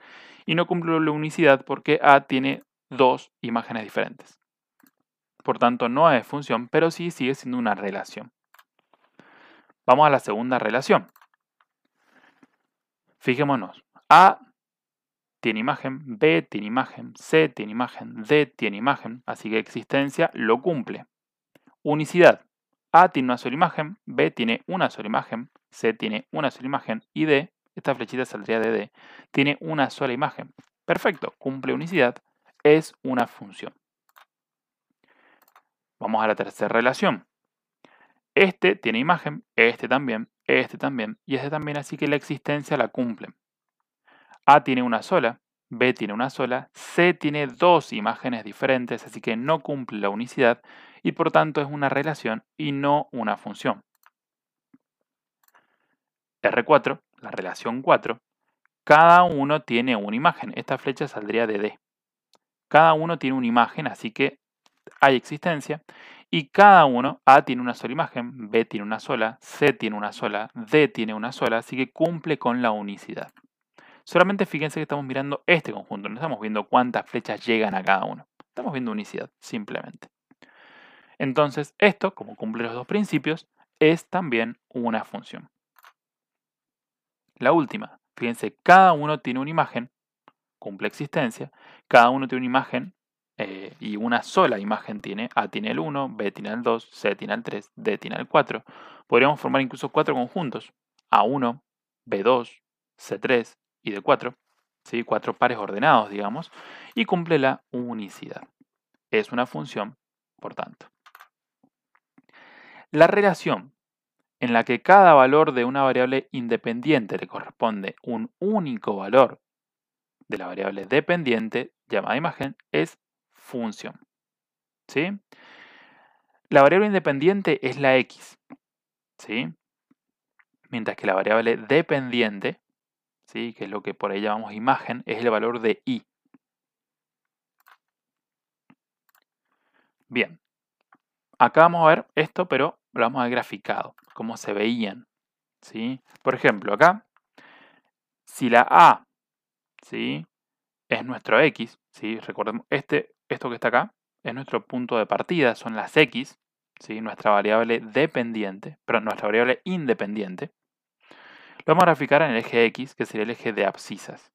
Y no cumple la unicidad porque A tiene dos imágenes diferentes. Por tanto, no es función, pero sí sigue siendo una relación. Vamos a la segunda relación. Fijémonos. A tiene imagen, B tiene imagen, C tiene imagen, D tiene imagen, así que existencia lo cumple. Unicidad. A tiene una sola imagen, B tiene una sola imagen, C tiene una sola imagen y D esta flechita saldría de D. Tiene una sola imagen. Perfecto, cumple unicidad, es una función. Vamos a la tercera relación. Este tiene imagen, este también, este también y este también, así que la existencia la cumple. A tiene una sola, B tiene una sola, C tiene dos imágenes diferentes, así que no cumple la unicidad y por tanto es una relación y no una función. R4 la relación 4, cada uno tiene una imagen. Esta flecha saldría de D. Cada uno tiene una imagen, así que hay existencia. Y cada uno, A tiene una sola imagen, B tiene una sola, C tiene una sola, D tiene una sola, así que cumple con la unicidad. Solamente fíjense que estamos mirando este conjunto, no estamos viendo cuántas flechas llegan a cada uno. Estamos viendo unicidad, simplemente. Entonces, esto, como cumple los dos principios, es también una función la última. Fíjense, cada uno tiene una imagen, cumple existencia, cada uno tiene una imagen eh, y una sola imagen tiene. A tiene el 1, B tiene el 2, C tiene el 3, D tiene el 4. Podríamos formar incluso cuatro conjuntos. A1, B2, C3 y D4. Cuatro pares ordenados, digamos. Y cumple la unicidad. Es una función, por tanto. La relación en la que cada valor de una variable independiente le corresponde un único valor de la variable dependiente llamada imagen es función. ¿Sí? La variable independiente es la x, ¿sí? mientras que la variable dependiente, ¿sí? que es lo que por ahí llamamos imagen, es el valor de y. Bien, acá vamos a ver esto, pero lo vamos a ver graficado, cómo se veían. ¿sí? Por ejemplo, acá, si la A ¿sí? es nuestro X, ¿sí? recordemos, este, esto que está acá es nuestro punto de partida, son las X, ¿sí? nuestra variable dependiente, pero nuestra variable independiente. Lo vamos a graficar en el eje X, que sería el eje de abscisas.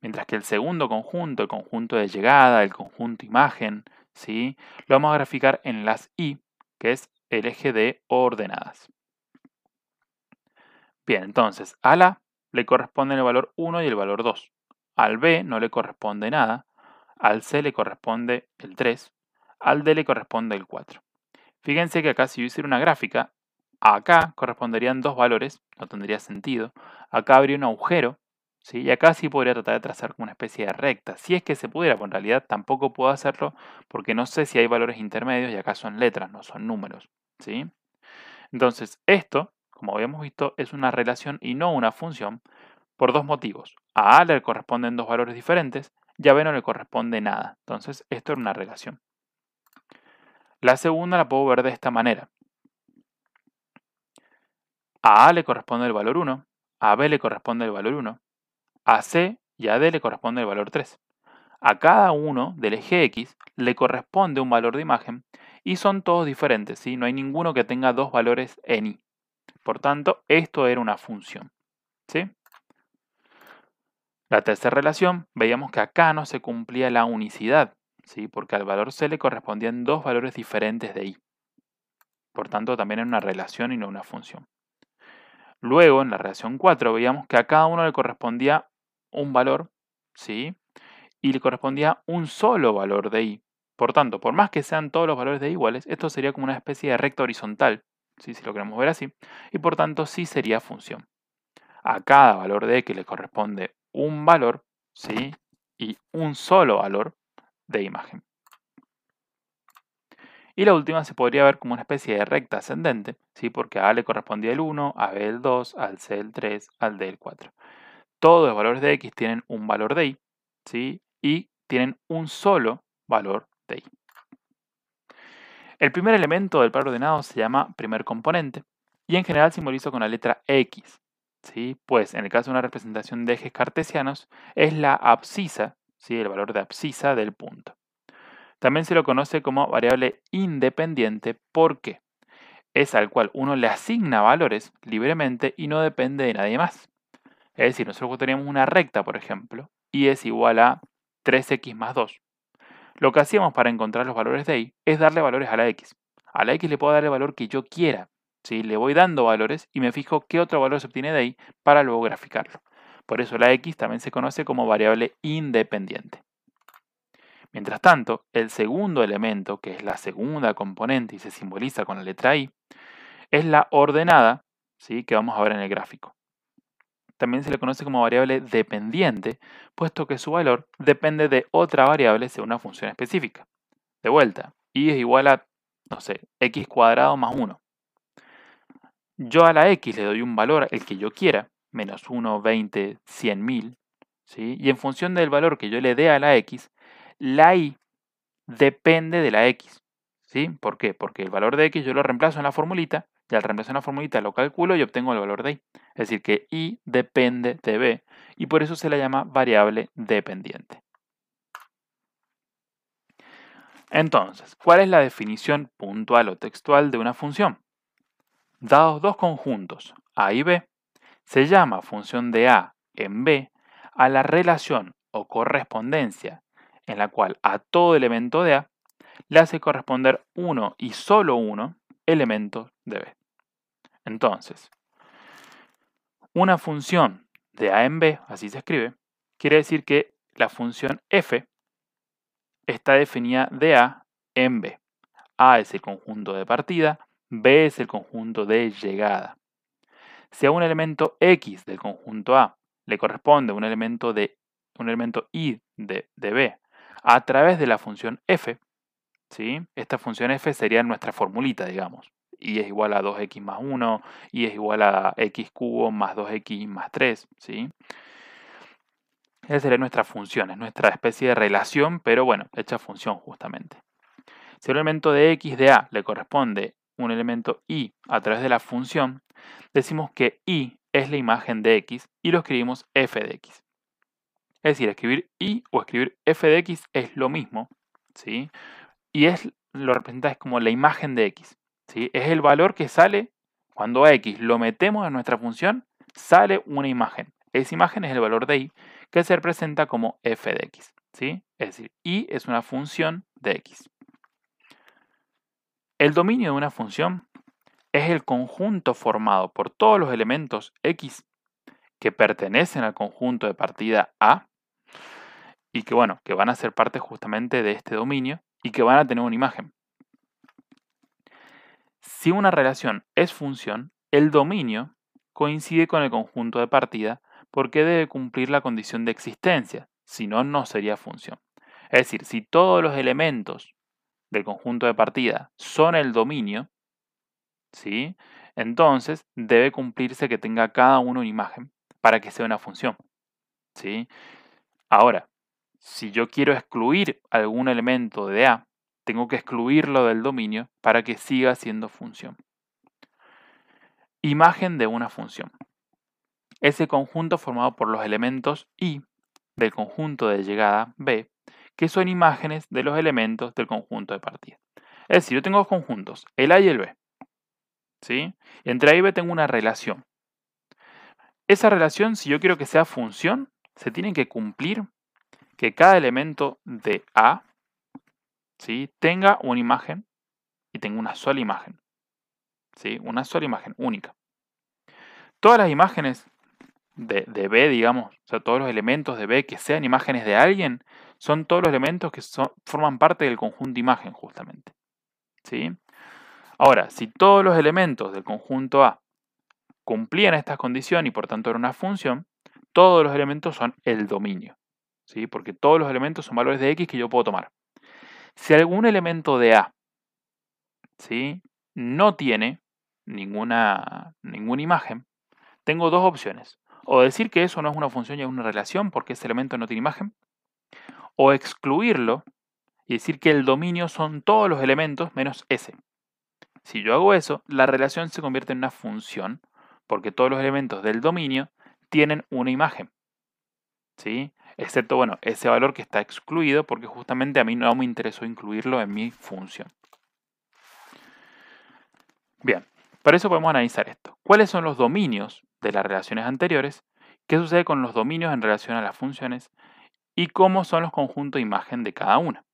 Mientras que el segundo conjunto, el conjunto de llegada, el conjunto imagen, ¿sí? lo vamos a graficar en las Y, que es el eje de ordenadas. Bien, entonces al A le corresponden el valor 1 y el valor 2. Al B no le corresponde nada. Al C le corresponde el 3. Al D le corresponde el 4. Fíjense que acá si yo hiciera una gráfica, acá corresponderían dos valores, no tendría sentido. Acá habría un agujero, ¿sí? y acá sí podría tratar de trazar como una especie de recta. Si es que se pudiera, pero en realidad tampoco puedo hacerlo porque no sé si hay valores intermedios y acá son letras, no son números. Entonces, esto, como habíamos visto, es una relación y no una función por dos motivos. A A le corresponden dos valores diferentes y a B no le corresponde nada. Entonces, esto era una relación. La segunda la puedo ver de esta manera. A A le corresponde el valor 1, a B le corresponde el valor 1, a C y a D le corresponde el valor 3. A cada uno del eje X le corresponde un valor de imagen y son todos diferentes, ¿sí? no hay ninguno que tenga dos valores en i. Por tanto, esto era una función. ¿sí? La tercera relación, veíamos que acá no se cumplía la unicidad, ¿sí? porque al valor C le correspondían dos valores diferentes de i. Por tanto, también era una relación y no una función. Luego, en la relación 4, veíamos que a cada uno le correspondía un valor, ¿sí? Y le correspondía un solo valor de i. Por tanto, por más que sean todos los valores de iguales, esto sería como una especie de recta horizontal, ¿sí? si lo queremos ver así, y por tanto sí sería función. A cada valor de x le corresponde un valor ¿sí? y un solo valor de imagen. Y la última se podría ver como una especie de recta ascendente, ¿sí? porque a A le correspondía el 1, a B el 2, al C el 3, al D el 4. Todos los valores de X tienen un valor de Y ¿sí? y tienen un solo valor el primer elemento del par ordenado se llama primer componente y en general simboliza con la letra X, ¿sí? pues en el caso de una representación de ejes cartesianos es la abscisa, ¿sí? el valor de abscisa del punto. También se lo conoce como variable independiente porque es al cual uno le asigna valores libremente y no depende de nadie más. Es decir, nosotros tenemos una recta, por ejemplo, y es igual a 3x más 2. Lo que hacíamos para encontrar los valores de Y es darle valores a la x. A la x le puedo dar el valor que yo quiera. ¿sí? Le voy dando valores y me fijo qué otro valor se obtiene de Y para luego graficarlo. Por eso la x también se conoce como variable independiente. Mientras tanto, el segundo elemento, que es la segunda componente y se simboliza con la letra Y, es la ordenada ¿sí? que vamos a ver en el gráfico también se le conoce como variable dependiente, puesto que su valor depende de otra variable según una función específica. De vuelta, y es igual a, no sé, x cuadrado más 1. Yo a la x le doy un valor, el que yo quiera, menos 1, 20, 100 mil, ¿sí? y en función del valor que yo le dé a la x, la y depende de la x. ¿sí? ¿Por qué? Porque el valor de x yo lo reemplazo en la formulita y al reemplazar una formulita lo calculo y obtengo el valor de i. Es decir, que i depende de b y por eso se la llama variable dependiente. Entonces, ¿cuál es la definición puntual o textual de una función? Dados dos conjuntos, a y b, se llama función de a en b a la relación o correspondencia en la cual a todo elemento de a le hace corresponder uno y solo uno elemento de b. Entonces, una función de A en B, así se escribe, quiere decir que la función f está definida de A en B. A es el conjunto de partida, B es el conjunto de llegada. Si a un elemento X del conjunto A le corresponde un elemento, de, un elemento Y de, B a través de la función f, ¿sí? esta función f sería nuestra formulita, digamos y es igual a 2x más 1, y es igual a x cubo más 2x más 3, ¿sí? Esa sería nuestra función, es nuestra especie de relación, pero bueno, hecha función justamente. Si un elemento de x de a le corresponde un elemento y a través de la función, decimos que y es la imagen de x y lo escribimos f de x. Es decir, escribir y o escribir f de x es lo mismo, ¿sí? Y es, lo representa como la imagen de x. Es el valor que sale cuando X lo metemos en nuestra función, sale una imagen. Esa imagen es el valor de Y que se representa como f de X. ¿sí? Es decir, Y es una función de X. El dominio de una función es el conjunto formado por todos los elementos X que pertenecen al conjunto de partida A y bueno, que van a ser parte justamente de este dominio y que van a tener una imagen. Si una relación es función, el dominio coincide con el conjunto de partida porque debe cumplir la condición de existencia, si no, no sería función. Es decir, si todos los elementos del conjunto de partida son el dominio, ¿sí? entonces debe cumplirse que tenga cada uno una imagen para que sea una función. Ahora, si yo quiero excluir algún elemento de A, tengo que excluirlo del dominio para que siga siendo función. Imagen de una función. Ese conjunto formado por los elementos y del conjunto de llegada B, que son imágenes de los elementos del conjunto de partida. Es decir, yo tengo dos conjuntos, el A y el B. ¿sí? Entre A y B tengo una relación. Esa relación, si yo quiero que sea función, se tiene que cumplir que cada elemento de A tenga una imagen y tenga una sola imagen. Una sola imagen, única. Todas las imágenes de, B, digamos, o sea, todos los elementos de B que sean imágenes de alguien, son todos los elementos que forman parte del conjunto imagen, justamente. Ahora, si todos los elementos del conjunto A cumplían estas condiciones y por tanto era una función, todos los elementos son el dominio. ¿sí? Porque todos los elementos son valores de X que yo puedo tomar. Si algún elemento de A ¿sí? no tiene ninguna, ninguna imagen, tengo dos opciones. O decir que eso no es una función y es una relación porque ese elemento no tiene imagen. O excluirlo y decir que el dominio son todos los elementos menos S. Si yo hago eso, la relación se convierte en una función porque todos los elementos del dominio tienen una imagen. ¿Sí? Excepto, bueno, ese valor que está excluido porque justamente a mí no me interesó incluirlo en mi función. Bien, para eso podemos analizar esto. ¿Cuáles son los dominios de las relaciones anteriores? ¿Qué sucede con los dominios en relación a las funciones? ¿Y cómo son los conjuntos de imagen de cada una?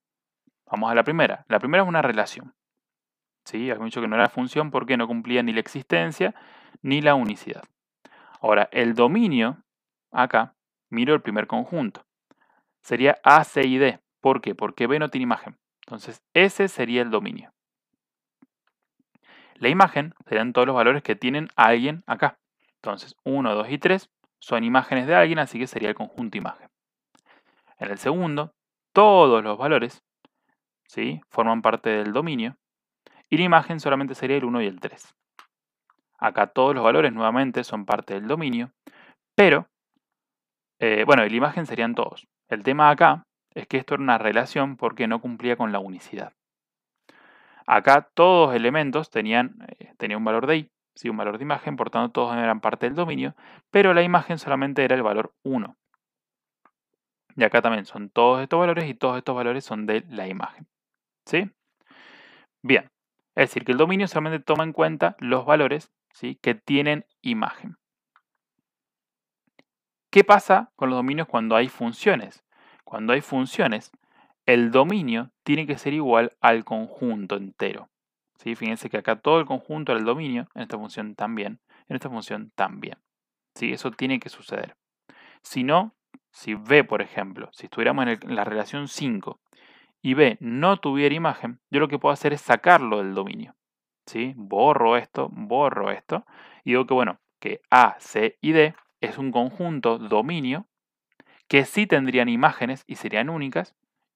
Vamos a la primera. La primera es una relación. ¿Sí? Habíamos dicho que no era función porque no cumplía ni la existencia ni la unicidad. Ahora, el dominio acá miro el primer conjunto. Sería A, C y D. ¿Por qué? Porque B no tiene imagen. Entonces, ese sería el dominio. La imagen serían todos los valores que tienen alguien acá. Entonces, 1, 2 y 3 son imágenes de alguien, así que sería el conjunto imagen. En el segundo, todos los valores ¿sí? forman parte del dominio y la imagen solamente sería el 1 y el 3. Acá todos los valores nuevamente son parte del dominio, pero eh, bueno, y la imagen serían todos. El tema acá es que esto era una relación porque no cumplía con la unicidad. Acá todos los elementos tenían, eh, un valor de i, un valor de imagen, por tanto todos eran parte del dominio, pero la imagen solamente era el valor 1. Y acá también son todos estos valores y todos estos valores son de la imagen. ¿Sí? Bien, es decir, que el dominio solamente toma en cuenta los valores ¿sí? que tienen imagen. ¿Qué pasa con los dominios cuando hay funciones? Cuando hay funciones, el dominio tiene que ser igual al conjunto entero. ¿Sí? Fíjense que acá todo el conjunto era el dominio, en esta función también, en esta función también. ¿Sí? Eso tiene que suceder. Si no, si B, por ejemplo, si estuviéramos en, la relación 5 y B no tuviera imagen, yo lo que puedo hacer es sacarlo del dominio. ¿Sí? Borro esto, borro esto y digo que bueno, que A, C y D es un conjunto dominio que sí tendrían imágenes y serían únicas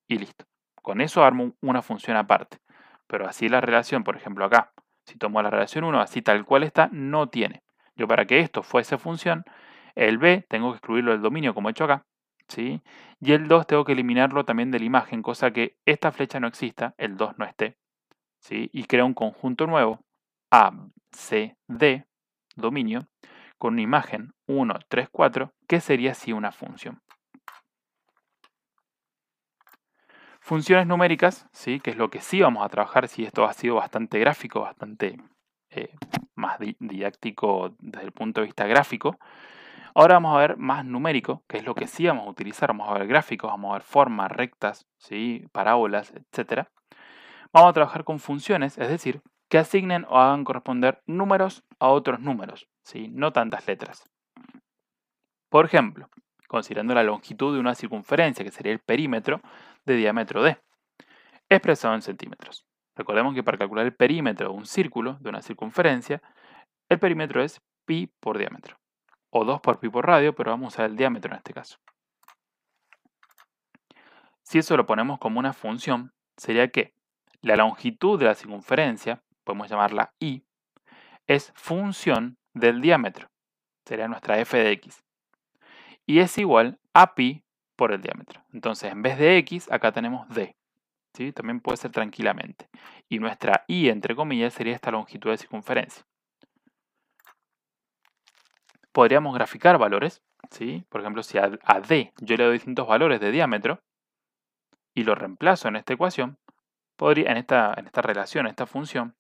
y listo. Con eso armo una función aparte. Pero así la relación, por ejemplo acá, si tomo la relación 1, así tal cual está, no tiene. Yo para que esto fuese función, el B tengo que excluirlo del dominio como he hecho acá, ¿sí? Y el 2 tengo que eliminarlo también de la imagen, cosa que esta flecha no exista, el 2 no esté, ¿sí? Y crea un conjunto nuevo, A, C, D, dominio, con una imagen 1, 3, 4, ¿qué sería si una función. Funciones numéricas, ¿sí? que es lo que sí vamos a trabajar, si esto ha sido bastante gráfico, bastante eh, más didáctico desde el punto de vista gráfico. Ahora vamos a ver más numérico, que es lo que sí vamos a utilizar. Vamos a ver gráficos, vamos a ver formas, rectas, ¿sí? parábolas, etc. Vamos a trabajar con funciones, es decir, que asignen o hagan corresponder números a otros números, ¿sí? no tantas letras. Por ejemplo, considerando la longitud de una circunferencia, que sería el perímetro, de diámetro d, expresado en centímetros. Recordemos que para calcular el perímetro de un círculo, de una circunferencia, el perímetro es pi por diámetro, o 2 por pi por radio, pero vamos a usar el diámetro en este caso. Si eso lo ponemos como una función, sería que la longitud de la circunferencia, podemos llamarla i, es función del diámetro, sería nuestra f de x y es igual a pi por el diámetro. Entonces, en vez de x, acá tenemos d. ¿sí? También puede ser tranquilamente. Y nuestra i, entre comillas, sería esta longitud de circunferencia. Podríamos graficar valores. ¿sí? Por ejemplo, si a, d yo le doy distintos valores de diámetro y lo reemplazo en esta ecuación, podría, en, esta, en esta relación, en esta función,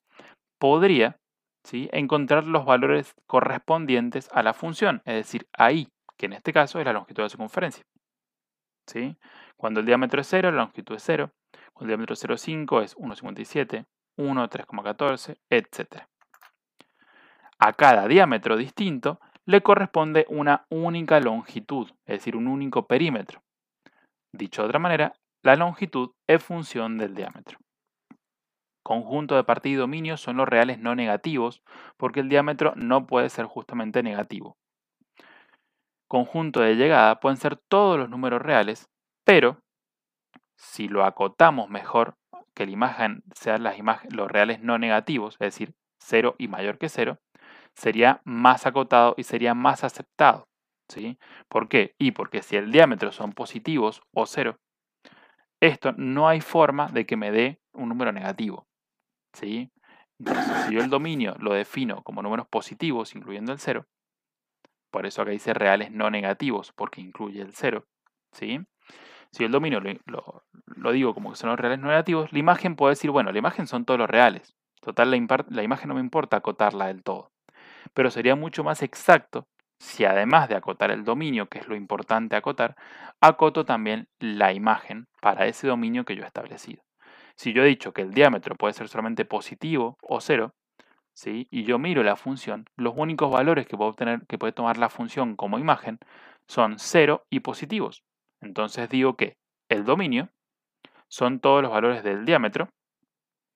podría ¿sí? encontrar los valores correspondientes a la función, es decir, a que en este caso es la longitud de la circunferencia. ¿Sí? Cuando el diámetro es 0, la longitud es 0. Cuando el diámetro es 0,5 es 1,57, 1, 3,14, etc. A cada diámetro distinto le corresponde una única longitud, es decir, un único perímetro. Dicho de otra manera, la longitud es función del diámetro. Conjunto de partida y dominio son los reales no negativos, porque el diámetro no puede ser justamente negativo conjunto de llegada pueden ser todos los números reales, pero si lo acotamos mejor, que la imagen sean las los reales no negativos, es decir, 0 y mayor que 0, sería más acotado y sería más aceptado. ¿sí? ¿Por qué? Y porque si el diámetro son positivos o 0, esto no hay forma de que me dé un número negativo. ¿sí? si yo el dominio lo defino como números positivos, incluyendo el 0, por eso acá dice reales no negativos, porque incluye el cero, ¿sí? Si el dominio lo, digo como que son los reales no negativos, la imagen puede decir, bueno, la imagen son todos los reales. Total, la, la imagen no me importa acotarla del todo. Pero sería mucho más exacto si además de acotar el dominio, que es lo importante acotar, acoto también la imagen para ese dominio que yo he establecido. Si yo he dicho que el diámetro puede ser solamente positivo o cero, ¿sí? y yo miro la función, los únicos valores que puedo obtener, que puede tomar la función como imagen, son 0 y positivos. Entonces digo que el dominio son todos los valores del diámetro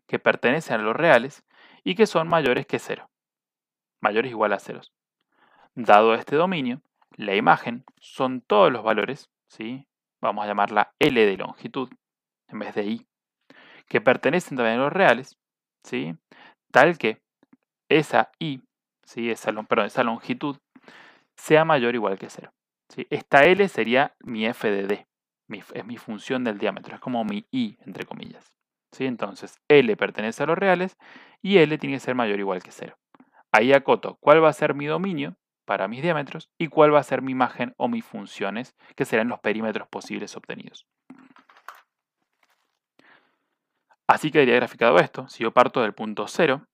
que pertenecen a los reales y que son mayores que 0, mayores igual a ceros. Dado este dominio, la imagen son todos los valores, ¿sí? vamos a llamarla L de longitud en vez de I, que pertenecen también a los reales, ¿sí? tal que esa I, esa, perdón, esa longitud, sea mayor o igual que cero. Esta L sería mi f de D, es mi función del diámetro, es como mi I, entre comillas. ¿sí? Entonces, L pertenece a los reales y L tiene que ser mayor o igual que cero. Ahí acoto cuál va a ser mi dominio para mis diámetros y cuál va a ser mi imagen o mis funciones, que serán los perímetros posibles obtenidos. Así que graficado esto. Si yo parto del punto 0,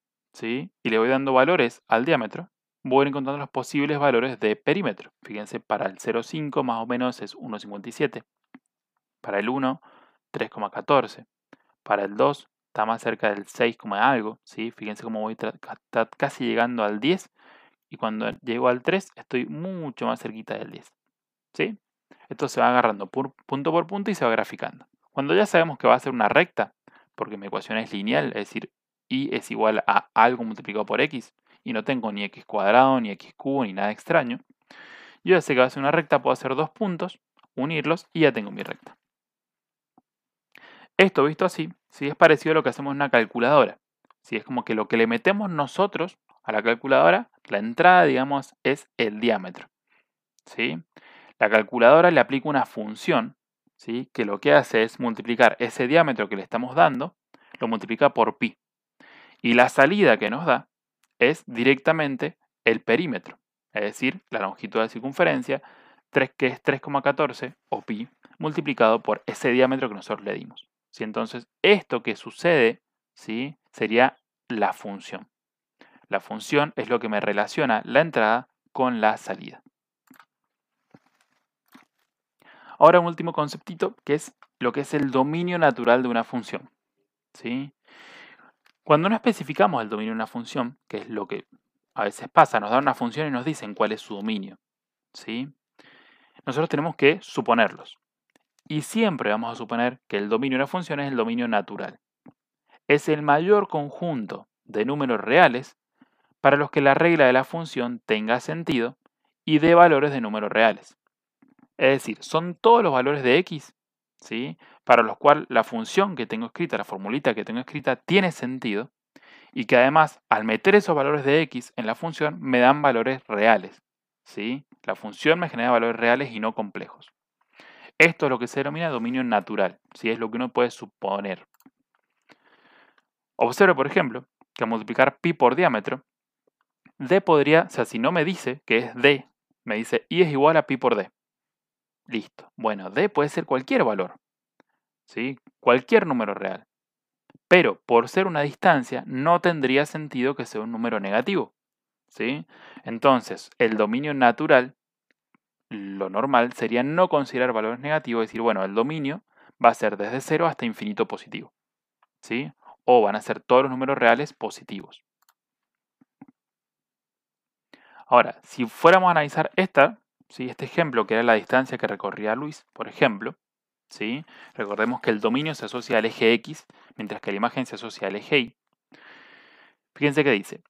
y le voy dando valores al diámetro, voy a ir encontrando los posibles valores de perímetro. Fíjense, para el 0,5 más o menos es 1,57. Para el 1, 3,14. Para el 2, está más cerca del 6, algo. ¿sí? Fíjense cómo voy casi llegando al 10. Y cuando llego al 3, estoy mucho más cerquita del 10. ¿sí? Esto se va agarrando punto por punto y se va graficando. Cuando ya sabemos que va a ser una recta, porque mi ecuación es lineal, es decir, y es igual a algo multiplicado por x, y no tengo ni x cuadrado, ni x cubo, ni nada extraño, yo ya sé que va a ser una recta, puedo hacer dos puntos, unirlos y ya tengo mi recta. Esto visto así, si es parecido a lo que hacemos en una calculadora. Si es como que lo que le metemos nosotros a la calculadora, la entrada, digamos, es el diámetro. ¿sí? La calculadora le aplica una función ¿sí? que lo que hace es multiplicar ese diámetro que le estamos dando, lo multiplica por pi. Y la salida que nos da es directamente el perímetro, es decir, la longitud de circunferencia, que es 3,14 o pi, multiplicado por ese diámetro que nosotros le dimos. Entonces, esto que sucede ¿sí? sería la función. La función es lo que me relaciona la entrada con la salida. Ahora un último conceptito que es lo que es el dominio natural de una función. ¿sí? Cuando no especificamos el dominio de una función, que es lo que a veces pasa, nos dan una función y nos dicen cuál es su dominio. ¿sí? Nosotros tenemos que suponerlos. Y siempre vamos a suponer que el dominio de una función es el dominio natural. Es el mayor conjunto de números reales para los que la regla de la función tenga sentido y de valores de números reales. Es decir, son todos los valores de x, ¿sí? para los cuales la función que tengo escrita, la formulita que tengo escrita, tiene sentido y que además al meter esos valores de x en la función me dan valores reales. ¿sí? La función me genera valores reales y no complejos. Esto es lo que se denomina dominio natural, si es lo que uno puede suponer. Observo, por ejemplo, que al multiplicar pi por diámetro, d podría, o sea, si no me dice que es d, me dice y es igual a pi por d. Listo. Bueno, d puede ser cualquier valor cualquier número real. Pero por ser una distancia, no tendría sentido que sea un número negativo. Entonces, el dominio natural, lo normal, sería no considerar valores negativos, y decir, bueno, el dominio va a ser desde cero hasta infinito positivo. O van a ser todos los números reales positivos. Ahora, si fuéramos a analizar esta, este ejemplo, que era la distancia que recorría Luis, por ejemplo, Recordemos que el dominio se asocia al eje X, mientras que la imagen se asocia al eje Y. Fíjense qué dice,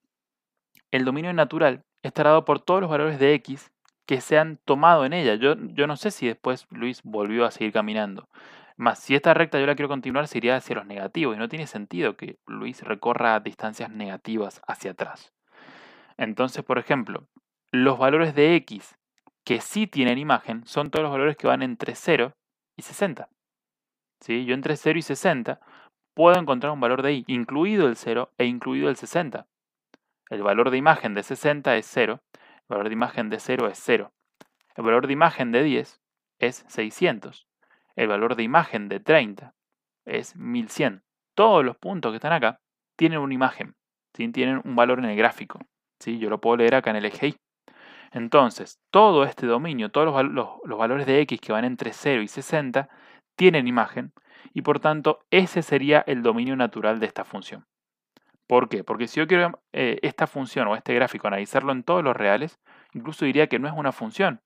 el dominio natural estará dado por todos los valores de X que se han tomado en ella. Yo, yo no sé si después Luis volvió a seguir caminando. Más, si esta recta yo la quiero continuar, se iría hacia los negativos y no tiene sentido que Luis recorra distancias negativas hacia atrás. Entonces, por ejemplo, los valores de X que sí tienen imagen son todos los valores que van entre 0 60. Yo entre 0 y 60 puedo encontrar un valor de i, incluido el 0 e incluido el 60. El valor de imagen de 60 es 0, el valor de imagen de 0 es 0, el valor de imagen de 10 es 600, el valor de imagen de 30 es 1100. Todos los puntos que están acá tienen una imagen, ¿sí? tienen un valor en el gráfico. ¿sí? Yo lo puedo leer acá en el eje i. Entonces, todo este dominio, todos los, valores de x que van entre 0 y 60, tienen imagen y por tanto ese sería el dominio natural de esta función. ¿Por qué? Porque si yo quiero eh, esta función o este gráfico analizarlo en todos los reales, incluso diría que no es una función.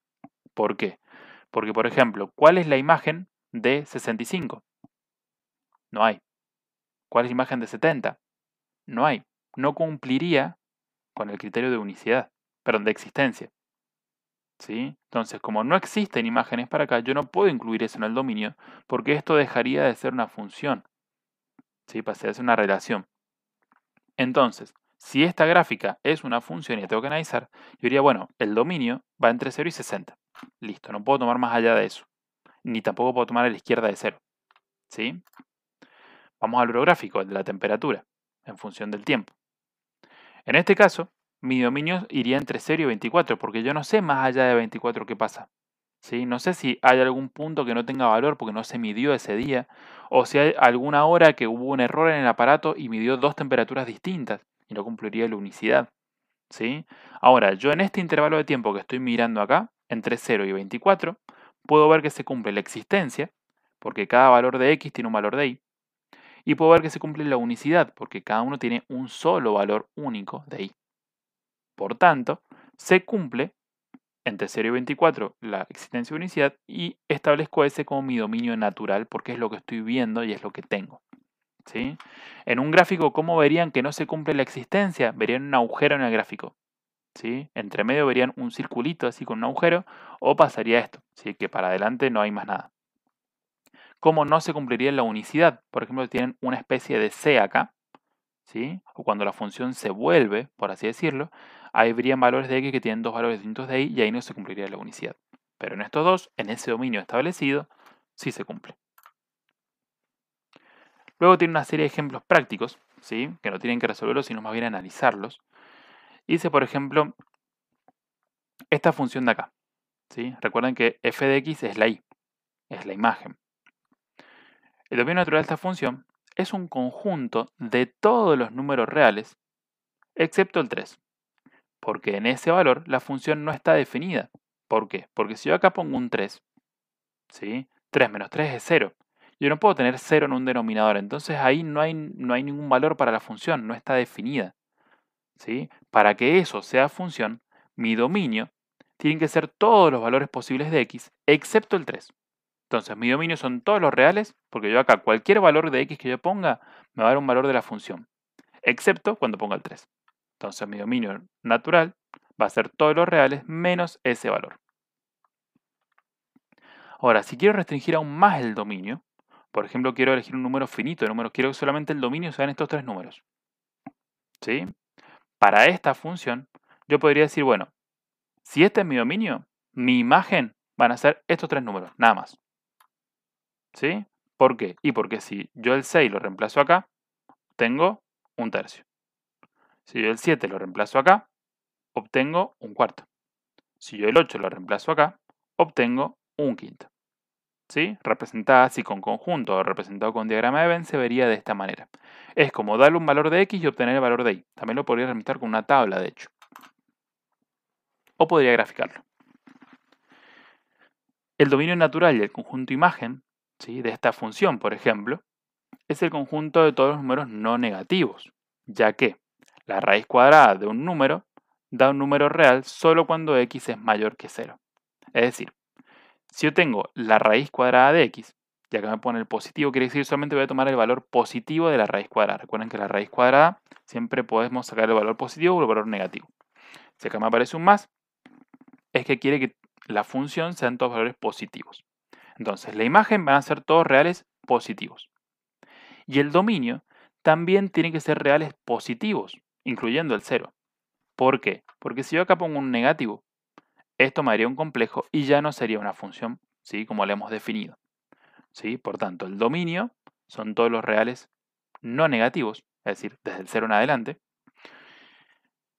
¿Por qué? Porque, por ejemplo, ¿cuál es la imagen de 65? No hay. ¿Cuál es la imagen de 70? No hay. No cumpliría con el criterio de unicidad, perdón, de existencia. ¿Sí? Entonces, como no existen imágenes para acá, yo no puedo incluir eso en el dominio porque esto dejaría de ser una función. ¿Sí? Pasaría a ser una relación. Entonces, si esta gráfica es una función y la tengo que analizar, yo diría, bueno, el dominio va entre 0 y 60. Listo, no puedo tomar más allá de eso. Ni tampoco puedo tomar a la izquierda de 0. ¿Sí? Vamos al gráfico, el de la temperatura, en función del tiempo. En este caso, mi dominio iría entre 0 y 24, porque yo no sé más allá de 24 qué pasa. ¿sí? No sé si hay algún punto que no tenga valor porque no se midió ese día, o si hay alguna hora que hubo un error en el aparato y midió dos temperaturas distintas, y no cumpliría la unicidad. ¿sí? Ahora, yo en este intervalo de tiempo que estoy mirando acá, entre 0 y 24, puedo ver que se cumple la existencia, porque cada valor de x tiene un valor de y, y puedo ver que se cumple la unicidad, porque cada uno tiene un solo valor único de y. Por tanto, se cumple entre 0 y 24 la existencia de unicidad y establezco ese como mi dominio natural porque es lo que estoy viendo y es lo que tengo. ¿sí? En un gráfico, ¿cómo verían que no se cumple la existencia? Verían un agujero en el gráfico. ¿sí? Entre medio verían un circulito así con un agujero o pasaría esto, ¿sí? que para adelante no hay más nada. ¿Cómo no se cumpliría la unicidad? Por ejemplo, tienen una especie de C acá o cuando la función se vuelve, por así decirlo, ahí habrían valores de x que tienen dos valores distintos de y y ahí no se cumpliría la unicidad. Pero en estos dos, en ese dominio establecido, sí se cumple. Luego tiene una serie de ejemplos prácticos, ¿sí? que no tienen que resolverlos, sino más bien analizarlos. Dice, por ejemplo, esta función de acá. ¿sí? Recuerden que f de x es la y, es la imagen. El dominio natural de esta función es un conjunto de todos los números reales, excepto el 3, porque en ese valor la función no está definida. ¿Por qué? Porque si yo acá pongo un 3, ¿sí? 3 menos 3 es 0. Yo no puedo tener 0 en un denominador, entonces ahí no hay, no hay ningún valor para la función, no está definida. ¿sí? Para que eso sea función, mi dominio tiene que ser todos los valores posibles de x, excepto el 3. Entonces, mi dominio son todos los reales, porque yo acá cualquier valor de x que yo ponga me va a dar un valor de la función, excepto cuando ponga el 3. Entonces, mi dominio natural va a ser todos los reales menos ese valor. Ahora, si quiero restringir aún más el dominio, por ejemplo, quiero elegir un número finito de números, quiero que solamente el dominio sean estos tres números. ¿Sí? Para esta función, yo podría decir, bueno, si este es mi dominio, mi imagen van a ser estos tres números, nada más. ¿Sí? ¿Por qué? Y porque si yo el 6 lo reemplazo acá, obtengo un tercio. Si yo el 7 lo reemplazo acá, obtengo un cuarto. Si yo el 8 lo reemplazo acá, obtengo un quinto. ¿Sí? Representada así con conjunto o representado con diagrama de Venn se vería de esta manera. Es como darle un valor de X y obtener el valor de Y. También lo podría representar con una tabla, de hecho. O podría graficarlo. El dominio natural y el conjunto imagen de esta función, por ejemplo, es el conjunto de todos los números no negativos, ya que la raíz cuadrada de un número da un número real solo cuando x es mayor que 0. Es decir, si yo tengo la raíz cuadrada de x, ya que me pone el positivo, quiere decir solamente voy a tomar el valor positivo de la raíz cuadrada. Recuerden que la raíz cuadrada siempre podemos sacar el valor positivo o el valor negativo. Si acá me aparece un más, es que quiere que la función sean todos valores positivos. Entonces, la imagen van a ser todos reales positivos. Y el dominio también tiene que ser reales positivos, incluyendo el cero. ¿Por qué? Porque si yo acá pongo un negativo, esto me haría un complejo y ya no sería una función, ¿sí? Como la hemos definido. ¿Sí? Por tanto, el dominio son todos los reales no negativos, es decir, desde el cero en adelante.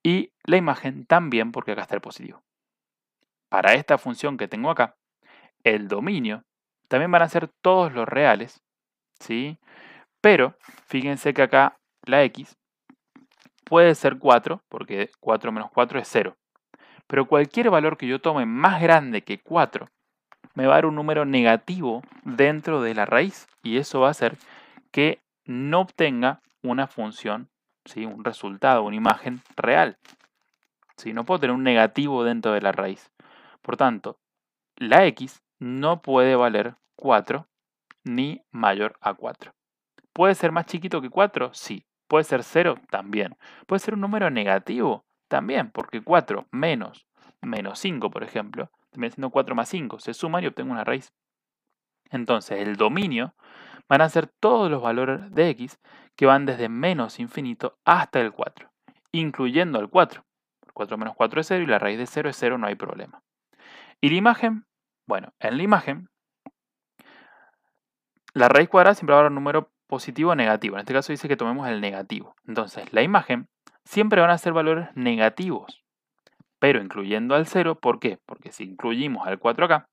Y la imagen también, porque acá está el positivo. Para esta función que tengo acá, el dominio, también van a ser todos los reales, ¿sí? Pero fíjense que acá la x puede ser 4, porque 4 menos 4 es 0. Pero cualquier valor que yo tome más grande que 4 me va a dar un número negativo dentro de la raíz y eso va a hacer que no obtenga una función, ¿sí? un resultado, una imagen real. ¿Sí? No puedo tener un negativo dentro de la raíz. Por tanto, la x no puede valer 4 ni mayor a 4. ¿Puede ser más chiquito que 4? Sí. ¿Puede ser 0? También. ¿Puede ser un número negativo? También, porque 4 menos menos 5, por ejemplo, también siendo 4 más 5, se suman y obtengo una raíz. Entonces, el dominio van a ser todos los valores de x que van desde menos infinito hasta el 4, incluyendo el 4. 4 menos 4 es 0 y la raíz de 0 es 0, no hay problema. Y la imagen bueno, en la imagen, la raíz cuadrada siempre va a dar un número positivo o negativo. En este caso dice que tomemos el negativo. Entonces, la imagen siempre van a ser valores negativos, pero incluyendo al 0. ¿Por qué? Porque si incluimos al 4 acá,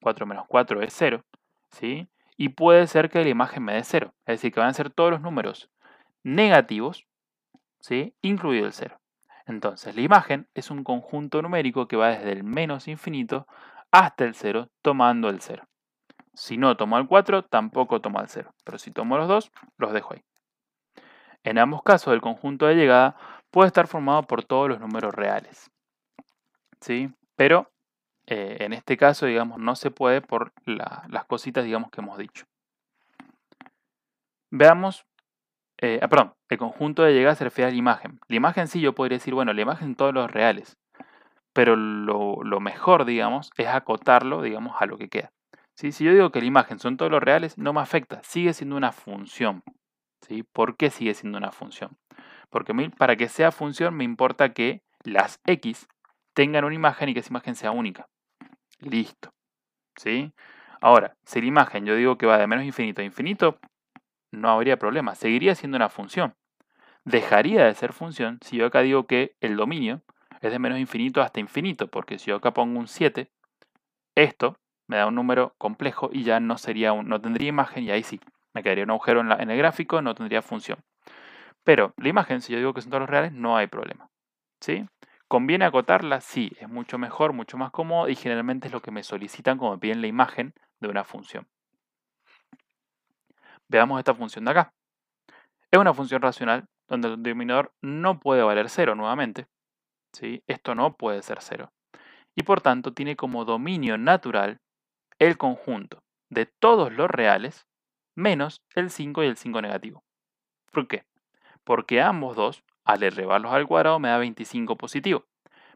4 menos 4 es 0, ¿sí? Y puede ser que la imagen me dé 0. Es decir, que van a ser todos los números negativos, ¿sí? Incluido el 0. Entonces, la imagen es un conjunto numérico que va desde el menos infinito hasta el 0 tomando el 0. Si no tomo el 4, tampoco tomo el 0. Pero si tomo los dos, los dejo ahí. En ambos casos, el conjunto de llegada puede estar formado por todos los números reales. ¿Sí? Pero eh, en este caso, digamos, no se puede por las cositas, digamos, que hemos dicho. Veamos, eh, ah, perdón, el conjunto de llegada se refiere a la imagen. La imagen sí yo podría decir, bueno, la imagen todos los reales pero lo, mejor, digamos, es acotarlo, digamos, a lo que queda. ¿Sí? Si yo digo que la imagen son todos los reales, no me afecta, sigue siendo una función. ¿sí? ¿Por qué sigue siendo una función? Porque para que sea función me importa que las X tengan una imagen y que esa imagen sea única. Listo. ¿Sí? Ahora, si la imagen yo digo que va de menos infinito a infinito, no habría problema, seguiría siendo una función. Dejaría de ser función si yo acá digo que el dominio es de menos infinito hasta infinito, porque si yo acá pongo un 7, esto me da un número complejo y ya no, sería no tendría imagen y ahí sí, me quedaría un agujero en, el gráfico, no tendría función. Pero la imagen, si yo digo que son todos los reales, no hay problema. ¿Sí? ¿Conviene acotarla? Sí, es mucho mejor, mucho más cómodo y generalmente es lo que me solicitan cuando me piden la imagen de una función. Veamos esta función de acá. Es una función racional donde el denominador no puede valer 0 nuevamente. Esto no puede ser cero. Y por tanto tiene como dominio natural el conjunto de todos los reales menos el 5 y el 5 negativo. ¿Por qué? Porque ambos dos, al elevarlos al cuadrado, me da 25 positivo.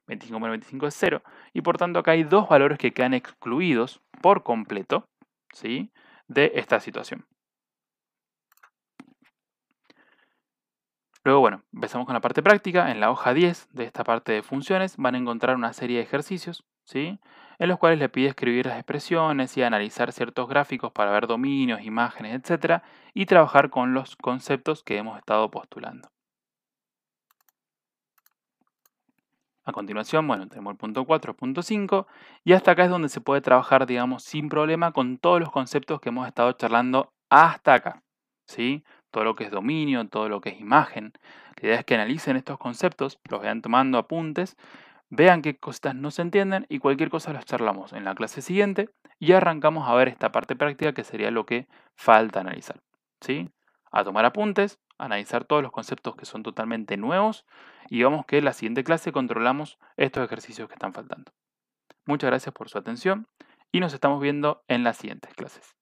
25 menos 25 es 0. Y por tanto acá hay dos valores que quedan excluidos por completo ¿sí? de esta situación. Luego, bueno, empezamos con la parte práctica. En la hoja 10 de esta parte de funciones van a encontrar una serie de ejercicios, ¿sí? En los cuales le pide escribir las expresiones y analizar ciertos gráficos para ver dominios, imágenes, etc. Y trabajar con los conceptos que hemos estado postulando. A continuación, bueno, tenemos el punto 4, punto 5, y hasta acá es donde se puede trabajar, digamos, sin problema con todos los conceptos que hemos estado charlando hasta acá, ¿sí? todo lo que es dominio, todo lo que es imagen. La idea es que analicen estos conceptos, los vean tomando apuntes, vean qué cosas no se entienden y cualquier cosa los charlamos en la clase siguiente y arrancamos a ver esta parte práctica que sería lo que falta analizar. ¿sí? A tomar apuntes, analizar todos los conceptos que son totalmente nuevos y vamos que en la siguiente clase controlamos estos ejercicios que están faltando. Muchas gracias por su atención y nos estamos viendo en las siguientes clases.